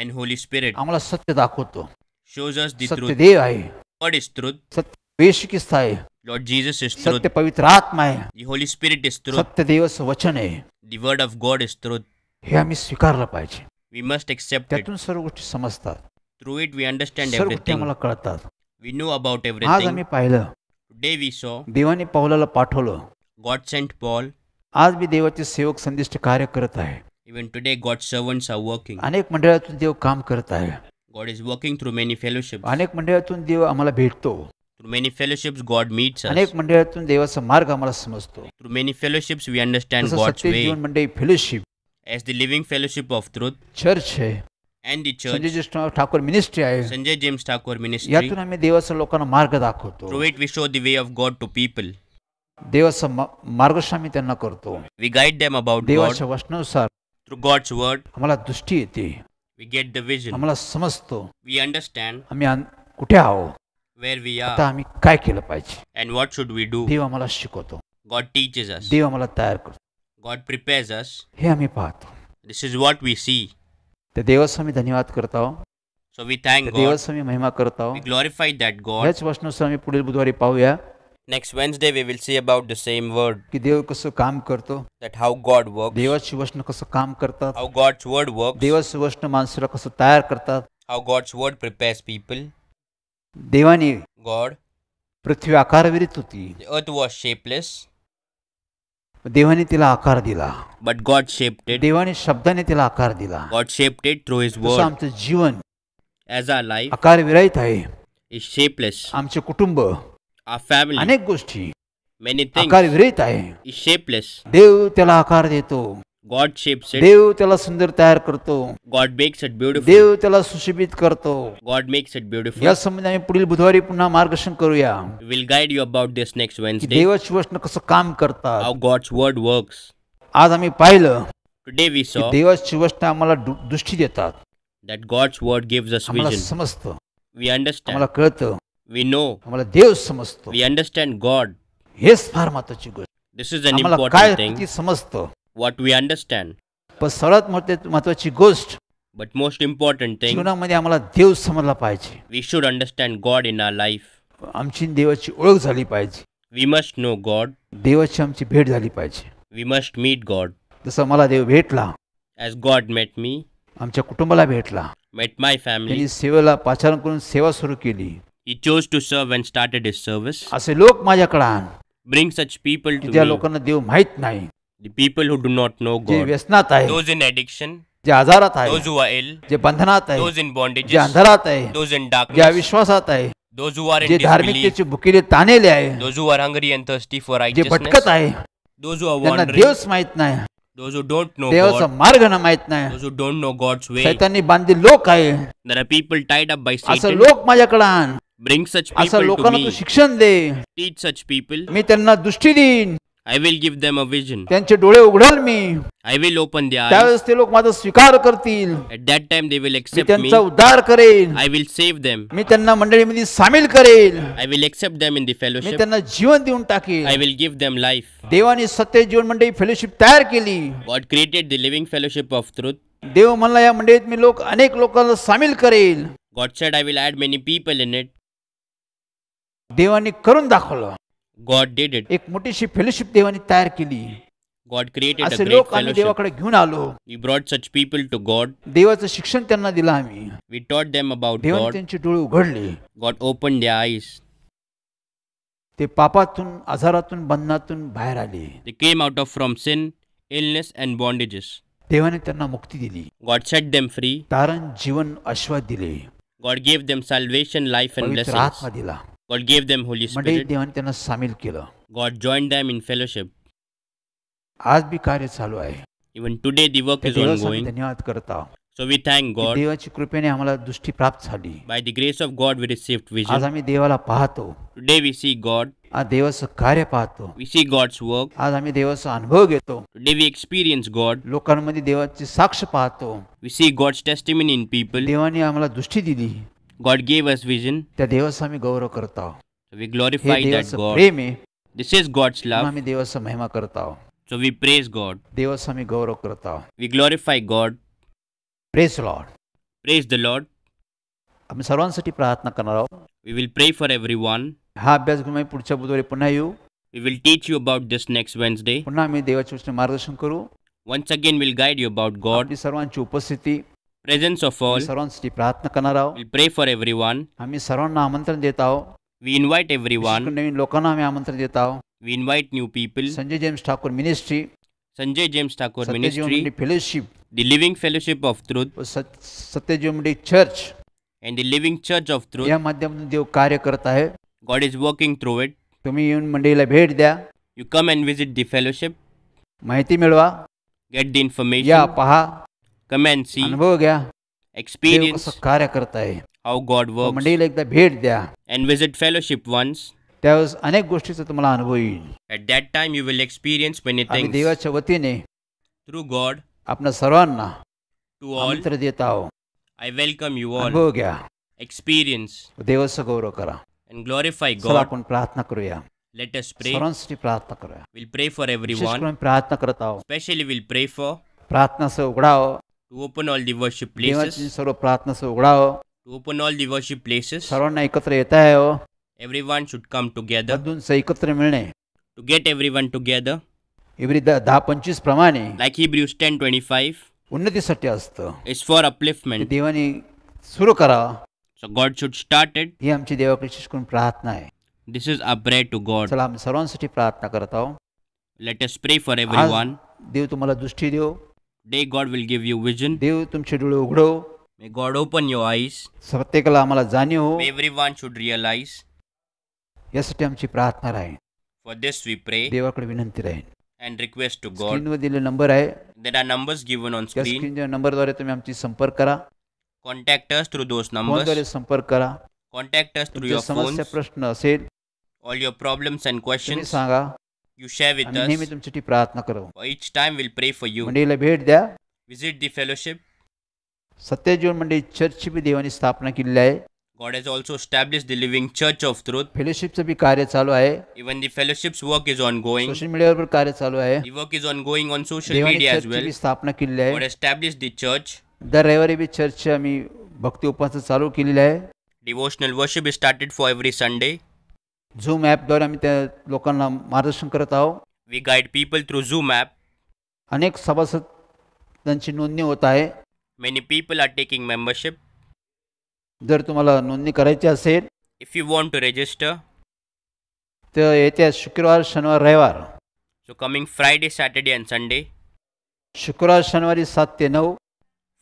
अँड होली स्पिरिट आम्हाला सत्य दाखवतो शोज अस दी सत्य देव आहे गॉड इज ट्रुथ सत्य बेशकिस्त आहे लॉर्ड जीसस इज ट्रुथ सत्य पवित्र आत्मा आहे the holy spirit is truth सत्य देवच वचन आहे the word of God is truth हे आम्ही स्वीकारलं पाहिजे वी मस्ट एक्सेप्ट त्यातून सर्व गोष्टी समजतात through it we understand everything आम्हाला कळतात वी नो अबाउट एव्हरीथिंग आज आम्ही पाहिलं टुडे वी सॉ देवाने पावलाला पाठवलं गॉड सेंट पॉल आज मी देवाचे सेवक संदिष्ट कार्य करत आहे Even today, God's servants are working. अनेक मंडळातून देव काम करत आहे God is working through many fellowships. अनेक मंडळातून देव आम्हाला भेटतो Through many fellowships, God meets us. अनेक मंडळातून देवाचा मार्ग आम्हाला समजतो Through many fellowships, we understand जसं God's सत्य way. जीवन मंडळी fellowship As the living fellowship of truth church hai and the Sanjay church, ज्येष्ठ Thakur ministry hai Sanjay James Thakur Ministry, यातून आम्ही देवाचा लोकांना मार्ग दाखवतो through it we show the way of God to people. देवाचा मा- मार्गदर्शन आम्ही We guide them about God. देवाच्या वचनानुसार थ्रू गॉड्स वर्ड आम्हाला दृष्टी येते वी गेट द विजन आम्हाला समजतो वी अंडरस्टँड आम्ही कुठे आहो वेअर वी आर आता आम्ही काय केलं पाहिजे and what should we do देव आम्हाला शिकवतो गॉड टीचेस अस देव आम्हाला तयार करतो गॉड प्रिपेअर्स अस हे आम्ही पाहतो this is what we see ते देवास आम्ही धन्यवाद करत आहोत सो वी थँक देवास आम्ही महिमा करत आहोत ग्लोरीफाय दॅट गॉड हेच वचनासह आम्ही पुढील बुधवारी पाहूया next Wednesday we will see about the same word की देव कसं काम करतो दॅट हाऊ गॉड वर्क देवाची वचन कसं काम करतात हाऊ गॉड्स वर्ड वर्क देवाची वचन माणसाला कसं तयार करतात how God's word prepares people देवाने गॉड पृथ्वी आकारविरित होती अर्थ वॉज शेपलेस देवाने तिला आकार दिला बट गॉड शेप्टेड देवाने शब्दाने तिला आकार दिला God shaped through his word आमचं जीवन एज अ लाइफ आकार विरहित आहे इज शेपलेस आमचे कुटुंब आ फॅमिली अनेक गोष्टी मेनी आकार विरहित आहे शेपलेस देव त्याला आकार देतो गॉड शेप्स देव त्याला सुंदर तयार करतो गॉड मेक्स इट ब्युटिफुल देव त्याला सुशोभित करतो गॉड मेक्स इट ब्युटिफुल या संबंधी आम्ही पुढील बुधवारी पुन्हा मार्गदर्शन करूया will guide you about this next Wednesday देवाची वचन कसं काम करता हाउ गॉड्स वर्ड वर्क्स आज आम्ही पाहिलं टुडे वी सॉ देवाची वचन आम्हाला दृष्टी देतात that God's word gives us vision आम्हाला समजतं वी अंडरस्टँड आम्हाला कळतं वी नो आम्हाला देव समजतो वी अंडरस्टँड गॉड हेच फार महत्वाची गोष्ट दिस इज अन आम्हाला काय इम्पॉर्टंट थिंग किती समजतं व्हॉट वी अंडरस्टँड पण सर्वात मोठे महत्वाची गोष्ट बट मोस्ट इम्पॉर्टंट थिंग जीवनामध्ये आम्हाला देव समजला पाहिजे we should understand God in our life आमची देवाची ओळख झाली पाहिजे वी मस्ट नो गॉड देवाची आमची भेट झाली पाहिजे वी मस्ट मीट गॉड जसं मला देव भेटला ॲज गॉड मेट मी आमच्या कुटुंबाला भेटला मेट माय फॅमिली सेवेला पाचारण करून सेवा सुरू केली He chose to serve and started his service. असे लोक माझ्याकडे आण Bring such people to me. लोकांना देव माहित नाही The people who do not know जे God. व्यसनात आहे Those in addiction, जे आजारात आहे those who are ill, जे बंधनात those in जे bondages, अंधारात आहे those in जे अविश्वासात आहे those who are in disbelief, धार्मिकतेचे भुकेले ताणेले those who are hungry and thirsty for जे भटकत righteousness, those who are त्यांना wandering, माहित नाही those who don't know देवाचा God, मार्ग ना माहित नाही those who don't know God's way. सैतांनी बांधील लोक आहे There are people tied up by असं Satan. लोक माझ्याकडे आण bring such people to me शिक्षण दे टीच सच पीपल मी त्यांना दृष्टी देईन I will give them a vision त्यांचे डोळे उघडेल मी आय विल ओपन द्या त्यावेळेस ते लोक माझा स्वीकार करतील at that time they will accept me त्यांचा उद्धार करेल आय विल सेव्ह देम मी त्यांना मंडळीमध्ये सामील करेल I will accept them in the fellowship मी त्यांना जीवन देऊन टाकेल I will give them life देवाने सत्य जीवन मंडळी फेलोशिप तयार केली God created the living fellowship of truth देव म्हणला या मंडळीत मी लोक अनेक लोकांना सामील करेल God said I will add many people in it देवाने करून दाखवलं गॉड डेड इट एक मोठीशी फेलोशिप देवाने तयार केली गॉड क्रिएटेड असे लोक आम्ही देवाकडे घेऊन आलो we brought such people to God देवाचं शिक्षण त्यांना दिलं आम्ही वी टॉट देम अबाउट गॉड त्यांचे डोळे उघडले गॉड ओपन दे आईज ते पापातून आजारातून बंधनातून बाहेर आले they came out of from sin illness and bondages देवाने त्यांना मुक्ती दिली गॉड सेट देम फ्री तारण जीवन आश्वाद दिले God give them salvation life and blessing दिला God gave them holy spirit देवाने त्यांना सामील केलं God join them in fellowship आज बी कार्य चालू आहे even today the work is on going धन्यवाद करता सो वी थँक गॉड देवाची कृपेने आम्हाला दृष्टी प्राप्त झाली by the grace of God we vision आज आम्ही देवाला पाहतो टुडे वी सी गॉड आज देवाचं कार्य पाहतो वी सी गॉड्स वर्क आज आम्ही देवाचा अनुभव घेतो टुडे वी एक्सपिरियन्स गॉड लोकांमध्ये देवाचे साक्ष पाहतो we see God's testimony in people देवाने आम्हाला दृष्टी दिली God gave us vision. त्या देवाचा गौरव करत आहोत we glorify that God. प्रेम आहे This is God's love. आम्ही देवाचा महिमा करत आहोत So we praise God. देवाचा गौरव करत आहोत We glorify God. Praise Lord. Praise the Lord. आम्ही सर्वांसाठी प्रार्थना करणार आहोत We will pray for everyone. हा पुढच्या बुधवारी पुन्हा येऊ We will teach you about this next Wednesday. पुन्हा आम्ही देवाच्या मार्गदर्शन करू Once again, we'll guide you about God. सर्वांची उपस्थिती प्रेझेन्स ऑफ ऑल सर्वांसाठी प्रार्थना करणार आहोत वी प्रे फॉर एव्हरी वन आम्ही सर्वांना आमंत्रण देत आहोत वी इन्व्हाइट एव्हरी वन नवीन लोकांना आम्ही आमंत्रण देत आहोत we invite new people Sanjay James Thakur ministry Sanjay James Thakur ministry fellowship the living fellowship of truth सत्यजीवमडी church and the living church of truth या माध्यमातून देव कार्य करत आहे God is working through it तुम्ही येऊन मंडळीला भेट द्या you come and visit the fellowship माहिती मिळवा गेट दी इन्फॉर्मेशन या पहा कम सी अनुभव घ्या एक्सपिरियन्स कार्य करताय हाऊ गॉड वर्क मंडळीला एकदा भेट द्या अँड विजिट फेलोशिप वन्स त्यावेळेस अनेक गोष्टीचा तुम्हाला अनुभव येईल at that time you will experience many things देवाच्या वतीने थ्रू गॉड आपण सर्वांना टू ऑल तर देत आहो आय वेलकम यू ऑल अनुभव घ्या एक्सपिरियन्स देवाचं गौरव करा अँड ग्लोरीफाय गॉड आपण प्रार्थना करूया लेट अस प्रे सर्वांसाठी प्रार्थना करूया विल प्रे फॉर एव्हरीवन प्रार्थना करत आहो स्पेशली विल प्रे फॉर प्रार्थनाचं उघडावं to open all the worship places सर्व प्रार्थना so to open all the worship places सर्वांना एकत्र येताय हो एवरीवन शुड कम टुगेदर दोन से एकत्र मिळणे to get everyone together every the 10 25 प्रमाणे लाइक हिब्रू 10 25 उन्नती उन्नतीसाठी असतं इट्स फॉर अपलिफ्टमेंट देवाने सुरू करा so God should start it ही आमची देवा कृषी कोण प्रार्थना आहे दिस इज अ ब्रे टू गॉड चला आम्ही सर्वांसाठी प्रार्थना करतो लेट अस प्रे फॉर एवरीवन देव तुम्हाला दृष्टी देव डे God will give you vision देव तुमचे डोळे उघडो may God open your eyes प्रत्येकाला आम्हाला जाणीव हो एव्हरी वन शुड रिअलाइज यासाठी आमची प्रार्थना राहील फॉर दिस वी प्रे देवाकडे विनंती राहील अँड रिक्वेस्ट टू गॉड स्क्रीनवर नंबर आहे there are numbers given on या स्क्रीन स्क्रीनच्या नंबरद्वारे तुम्ही आमची संपर्क करा contact us through those number संपर्क करा कॉन्टॅक्ट अस थ्रू तुमच्या युअर समस्या प्रश्न असेल all your problems and questions सांगा यू शेअर विथ अस मी तुमच्यासाठी प्रार्थना करू each time will pray for you मंडळीला भेट द्या व्हिजिट दी फेलोशिप सत्यजीवन मंडळी चर्च बी देवानी स्थापना केलेली आहे God has also stablish the living church of truth फेलोशिपचं बी कार्य चालू आहे even the fellowships work is on going social मीडियावर पण कार्य चालू आहे work is on going on social media as well स्थापना केलेली आहे God establish the church the रविवारी बी चर्च आम्ही भक्ति उपास चालू केलेले आहे devotional worship is started for every Sunday zoom ॲपद्वारे आम्ही त्या लोकांना मार्गदर्शन करत आहोत we guide people through zoom app अनेक सभासदांची नोंदणी होत आहे many people are taking membership जर तुम्हाला नोंदणी करायची असेल if you want to register तर येत्या शुक्रवार शनिवार रविवार so coming Friday Saturday and Sunday शुक्रवार शनिवारी सात ते नऊ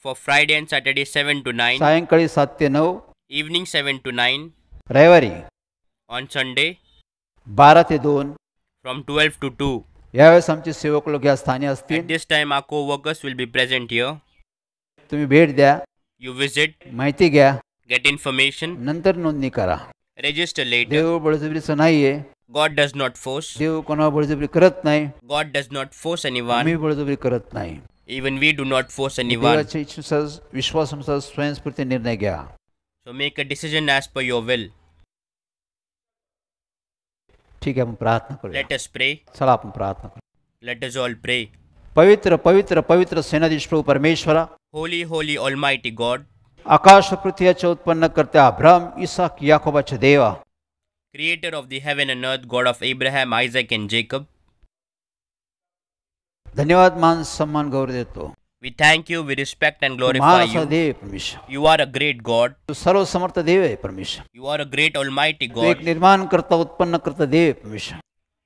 for Friday and Saturday seven to nine सायंकाळी सात ते नऊ इव्हनिंग सेवन टू नाईन रविवारी ऑन संडे बारा ते दोन फ्रॉम ट्वेल्व टू टू यावेळेस आमचे सेवक लोक या स्थानी असतील this time are coworkers will be present here तुम्ही भेट द्या यू विजिट माहिती घ्या गेट इन्फॉर्मेशन नंतर नोंदणी करा रेजिस्टर लेट देव बळजबरीचं नाहीये गॉड डज नॉट फोर्स देव कोणावर बळजबरी करत नाही God does not force anyone मी बळजबरी करत नाही even we do not force anyone देवाच्या इच्छेनुसार विश्वासानुसार स्वयंस्फूर्ती निर्णय घ्या so make a decision as per your will ठीक है हम प्रार्थना करें लेट अस प्रे चला हम प्रार्थना करें लेट अस ऑल प्रे पवित्र पवित्र पवित्र सेनाधीश प्रभु परमेश्वर होली होली ऑलमाइटी गॉड आकाश पृथ्वीचे अच्छा उत्पन्न करते अब्राम इसाक याकोबाचे अच्छा देवा creator of the heaven and earth God of Ibrahim Isaac and Jacob धन्यवाद मान सम्मान गौरव देतो we thank you we respect and glorify you देव परमेश्वर you are a great God तू सर्व समर्थ देव आहे परमेश्वर you are a great almighty God निर्माण करता उत्पन्न करता देव आहे परमेश्वर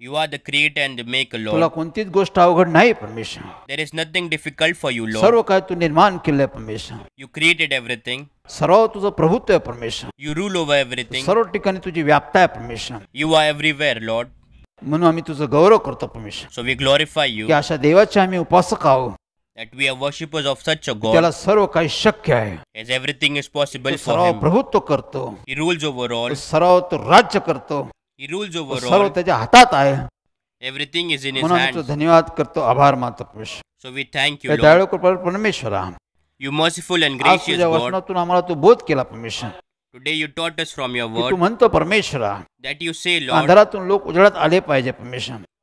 you are the create and the make law तुला कोणतीच गोष्ट अवघड नाही परमेश्वर there is nothing difficult for you Lord सर्व काय तू निर्माण केलंय परमेश्वर यू क्रिएटेड एव्हरीथिंग सर्व तुझं प्रभुत्व आहे परमेश्वर यू रूल ओव्हर एव्हरीथिंग सर्व ठिकाणी तुझी व्याप्ता आहे परमेश्वर यू आर एव्हरीवेअर लॉर्ड म्हणून आम्ही तुझं गौरव करतो परमेश्वर सो वी ग्लोरीफाय यू अशा देवाचे आम्ही उपासक आहोत that we are worshippers of such a God. त्याला सर्व As everything is possible for him. He rules over all. सर्व He rules over all. Everything is in his hands. धन्यवाद करतो आभार मानतो प्रभू. So we thank you Lord. दयाळू कृपा परमेश्वरा. You merciful and gracious God. वचनातून आम्हाला तू बोध केला परमेश्वर. Today you taught us from your word. That you say Lord. अंधारातून लोक उजळत आले पाहिजे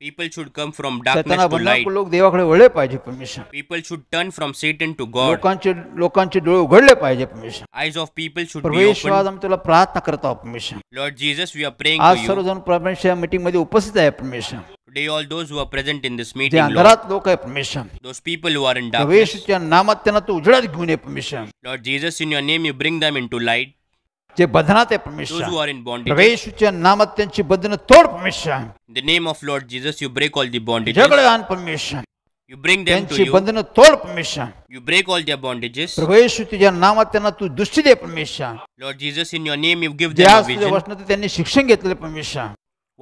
people should come from darkness to light लोक देवाकडे वळले पाहिजे परमेश्वर people should turn from Satan to God लोकांचे लोकांचे डोळे उघडले पाहिजे परमेश्वर eyes of people should be open आम्ही तुला प्रार्थना करत आहोत परमेश्वर Lord Jesus we are praying आज सर्वजण परमेश्वर मीटिंग मध्ये उपस्थित आहे परमेश्वर डे all those who are present in this meeting अंधारात लोक आहे परमेश्वर those people who are in darkness प्रवेशच्या नामात त्यांना तू घेऊन ये परमेश्वर Lord Jesus in your name you bring them into जे बंधनाते परमेश्वर प्रवेश नाम त्यांची बंधन तोड परमेश्वर the name of Lord Jesus you break all the bondage झगडे आण परमेश्वर you bring them to you बंधन तोड परमेश्वर you break all their bondages प्रवेश तुझ्या नामात त्यांना तू दुष्ट दे परमेश्वर Lord Jesus in your name you give them a vision वचन ते त्यांनी शिक्षण घेतले परमेश्वर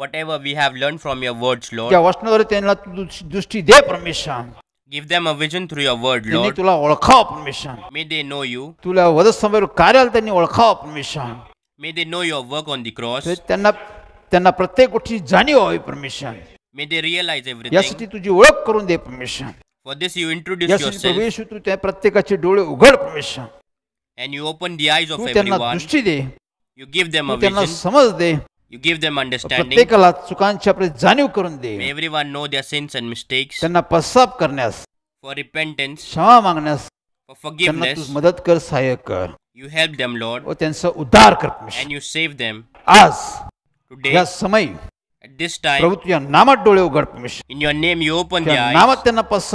whatever we have learn from your words Lord त्या वचनावर त्यांना तू दुष्टी दे परमेश्वर give them a vision through your तुला ओळखावं परमेशन मे दे नो यू तुला वधस्तंभावर कार्याला त्यांनी ओळखावं परमेशन may they know your work on the cross त्यांना त्यांना जाणीव व्हावी परमेशन मे दे रिअलाइज एव्हरीथिंग यासाठी तुझी ओळख करून दे परमेशन फॉर दिस यू इंट्रोड्यूस यासाठी प्रत्येकाचे डोळे उघड परमेशन and open the eyes of they you give them त्यांना समज दे You give them understanding. प्रत्येकाला चुकांची आपली May everyone know their sins and mistakes. For repentance, क्षमा for forgiveness, you help them, Lord, and you save them. as Today, या at this time, in your name you open their eyes.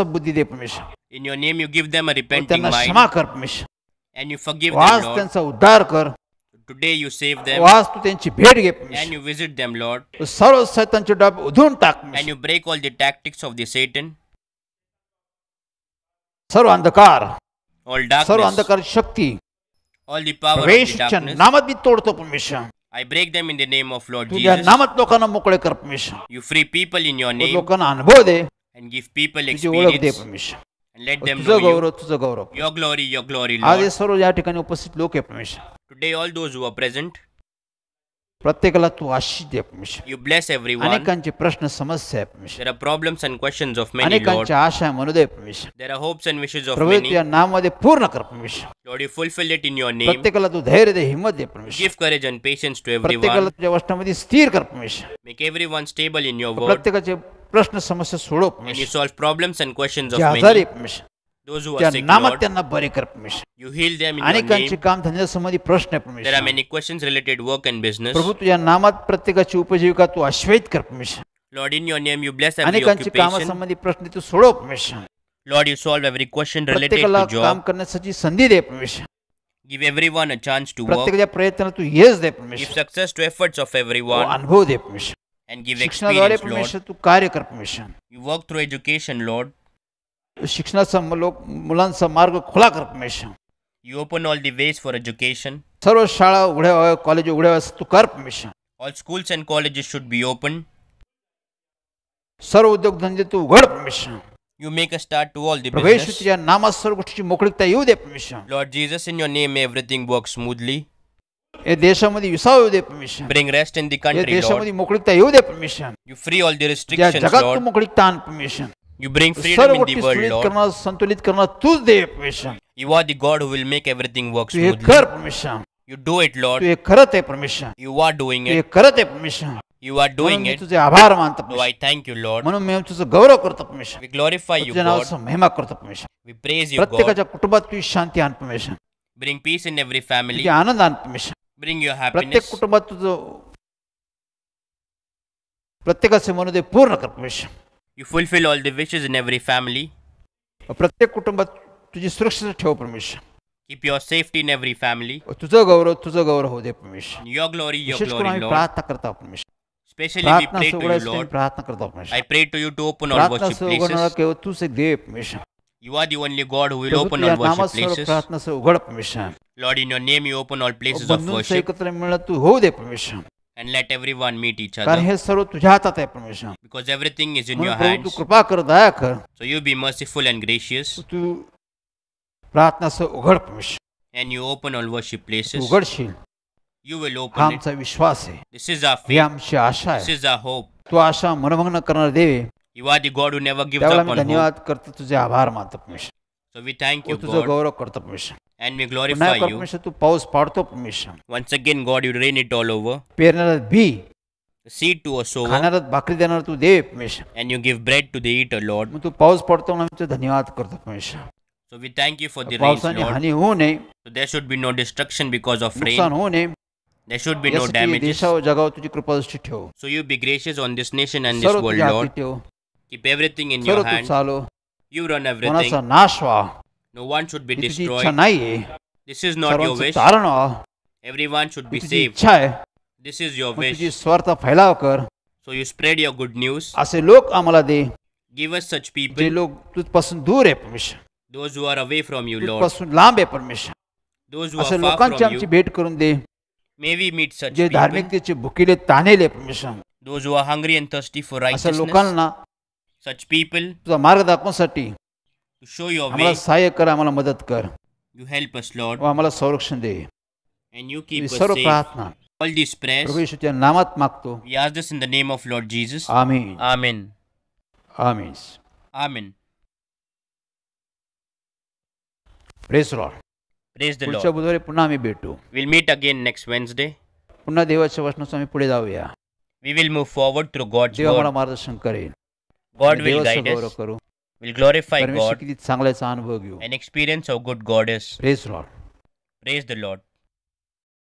In your name you give them a repenting mind. And you forgive them, Lord. Today you save them. And you visit them, Lord. Tu satan सैतांचे dub And you break all the tactics of the Satan. सर्व अंधकार All सर्व darkness. अंधकार shakti. All the power of the प्रवेशच्या darkness. नामात the तोडतो I break them in the name of Lord तुझ्या Jesus. नामात लोकांना मोकळे कर You free people in your name and give people तुझी ओळख दे experience लेट देम तुझं गौरव तुझं गौरव युअर ग्लोरी युअर ग्लोरी आज सर्व या ठिकाणी उपस्थित लोक आहे परमेश्वर today all those who are present प्रत्येकाला तू आशीष दे परमेश्वर यू ब्लेस एवरीवन अनेकांचे प्रश्न समस्या आहे परमेश्वर there are problems and questions of many अनेकांच्या आशा मनोदय परमेश्वर there are hopes and wishes of many या नामामध्ये पूर्ण कर परमेश्वर Lord you fulfill it in your name प्रत्येकाला तू धैर्य दे हिम्मत दे परमेश्वर give courage and patience to everyone प्रत्येकाला तुझ्या वचनामध्ये स्थिर कर परमेश्वर make everyone stable in your word प्रत्येकाचे प्रश्न समस्या सुडो प्रॉब्लम्स एंड क्वेश्चंस ऑफ परमेश जोज त्यांना बरे कर परमेश यू हिल देम इन काम संबंधित समस्या प्रश्न परमेश question related work and business प्रभु तुझ्या नामात प्रत्येकाची उपजीविका तू अश्वेत कर परमेश Lord in your name you bless every occupation काम संबंधी प्रश्न तू सुडो परमेश Lord you solve every question related to job काम करण्यासाठी संधी दे परमेश give everyone a chance to work प्रत्येक प्रयत्न तू यज दे परमेश success to efforts of everyone अनुभव दे परमेश and give experience, Lord. तू कार्य कर परमेश्वर You work through education, Lord. शिक्षणाचा लोक मुलांचा मार्ग खुला कर परमेश्वर You open all the ways for education. सर्व शाळा उघड्या व्हाव्या कॉलेज उघड्या व्हाव्या तू कर परमेश्वर All schools and colleges should be open. सर्व उद्योगधंदे तू उघड परमेश्वर You make a start to all the प्रवेश business. तुझ्या नामात सर्व गोष्टीची मोकळीकता येऊ दे परमेश्वर Lord Jesus, in your name everything works smoothly. देशामध्ये विसाव येऊ दे परमिशन ब्रिंग रेस्ट इन देशामध्ये मोकळीकता येऊ दे परमिशन यू फ्री ऑल जगात मोकळीकता आण परमिशन यू ब्रिंग करणार संतुलित करणार तूच दे परमिशन you are the God will make everything work कर परमिशन यू डू इट लॉर्ड हे करत आहे परमिशन यू आर डुईंग हे करत आहे परमिशन यू आर डुईंग इट तुझे आभार मानतो आय थँक यू लॉर्ड म्हणून मी तुझं गौरव करतो परमिशन वी ग्लोरीफाय यू नाव महिमा करतो परमिशन वी प्रेज यू प्रत्येकाच्या कुटुंबात तुझी शांती आण परमिशन bring peace in every family आनंद आण परमेश्वर. ब्रिंग युअर हॅपी प्रत्येक कुटुंबात तुझं प्रत्येकाचे मनोदय पूर्ण कर परमेश्वर you fulfill all the wishes in every family प्रत्येक कुटुंबात तुझी सुरक्षित ठेव परमेश्वर keep your safety in every family तुझं गौरव तुझं गौरव होऊ दे परमेश्वर प्रार्थना करता स्पेशली प्रार्थना करता परमेश्वर You are the only God who will open all worship places. Lord, in your name you open all places of worship. And let everyone meet each other. Because everything is in your hands. So you be merciful and gracious. And you open all worship places. You will open it. This is our faith. This is our hope. You are the God who never gives up on you. So we thank you God. And we glorify you. Once again God you drain it all over. The seed to us over. And you give bread to the eater Lord. So we thank you for the rain, Lord. So there should be no destruction because of rain. There should be no damages. So you be gracious on this nation and this world Lord. Keep everything in your hand. You run everything. No one should be destroyed. This is not your wish. Everyone should be saved. This is your wish. So you spread your good news. Give us such people. Those who are away from you, Lord. Those who are far from you. May we meet such people. Those who are hungry and thirsty for righteousness such people तुझा मार्ग दाखवण्यासाठी to show your way. आम्हाला सहाय्य कर आम्हाला मदत कर You help us, Lord, आम्हाला संरक्षण दे and you keep us सर्व safe. प्रार्थना All these prayers, नामात मागतो we ask this in the name of Lord Jesus. Amen. Amen. आम्ही Amen. Praise Lord Praise the पुढच्या बुधवारी पुन्हा आम्ही भेटू We'll meet again next Wednesday. पुन्हा देवाच्या वचनाचं आम्ही पुढे जाऊया We will move forward through God's देव आम्हाला word. मार्गदर्शन करेल God will guide us. Will glorify God. And experience how good God is. Praise Lord. Praise the Lord.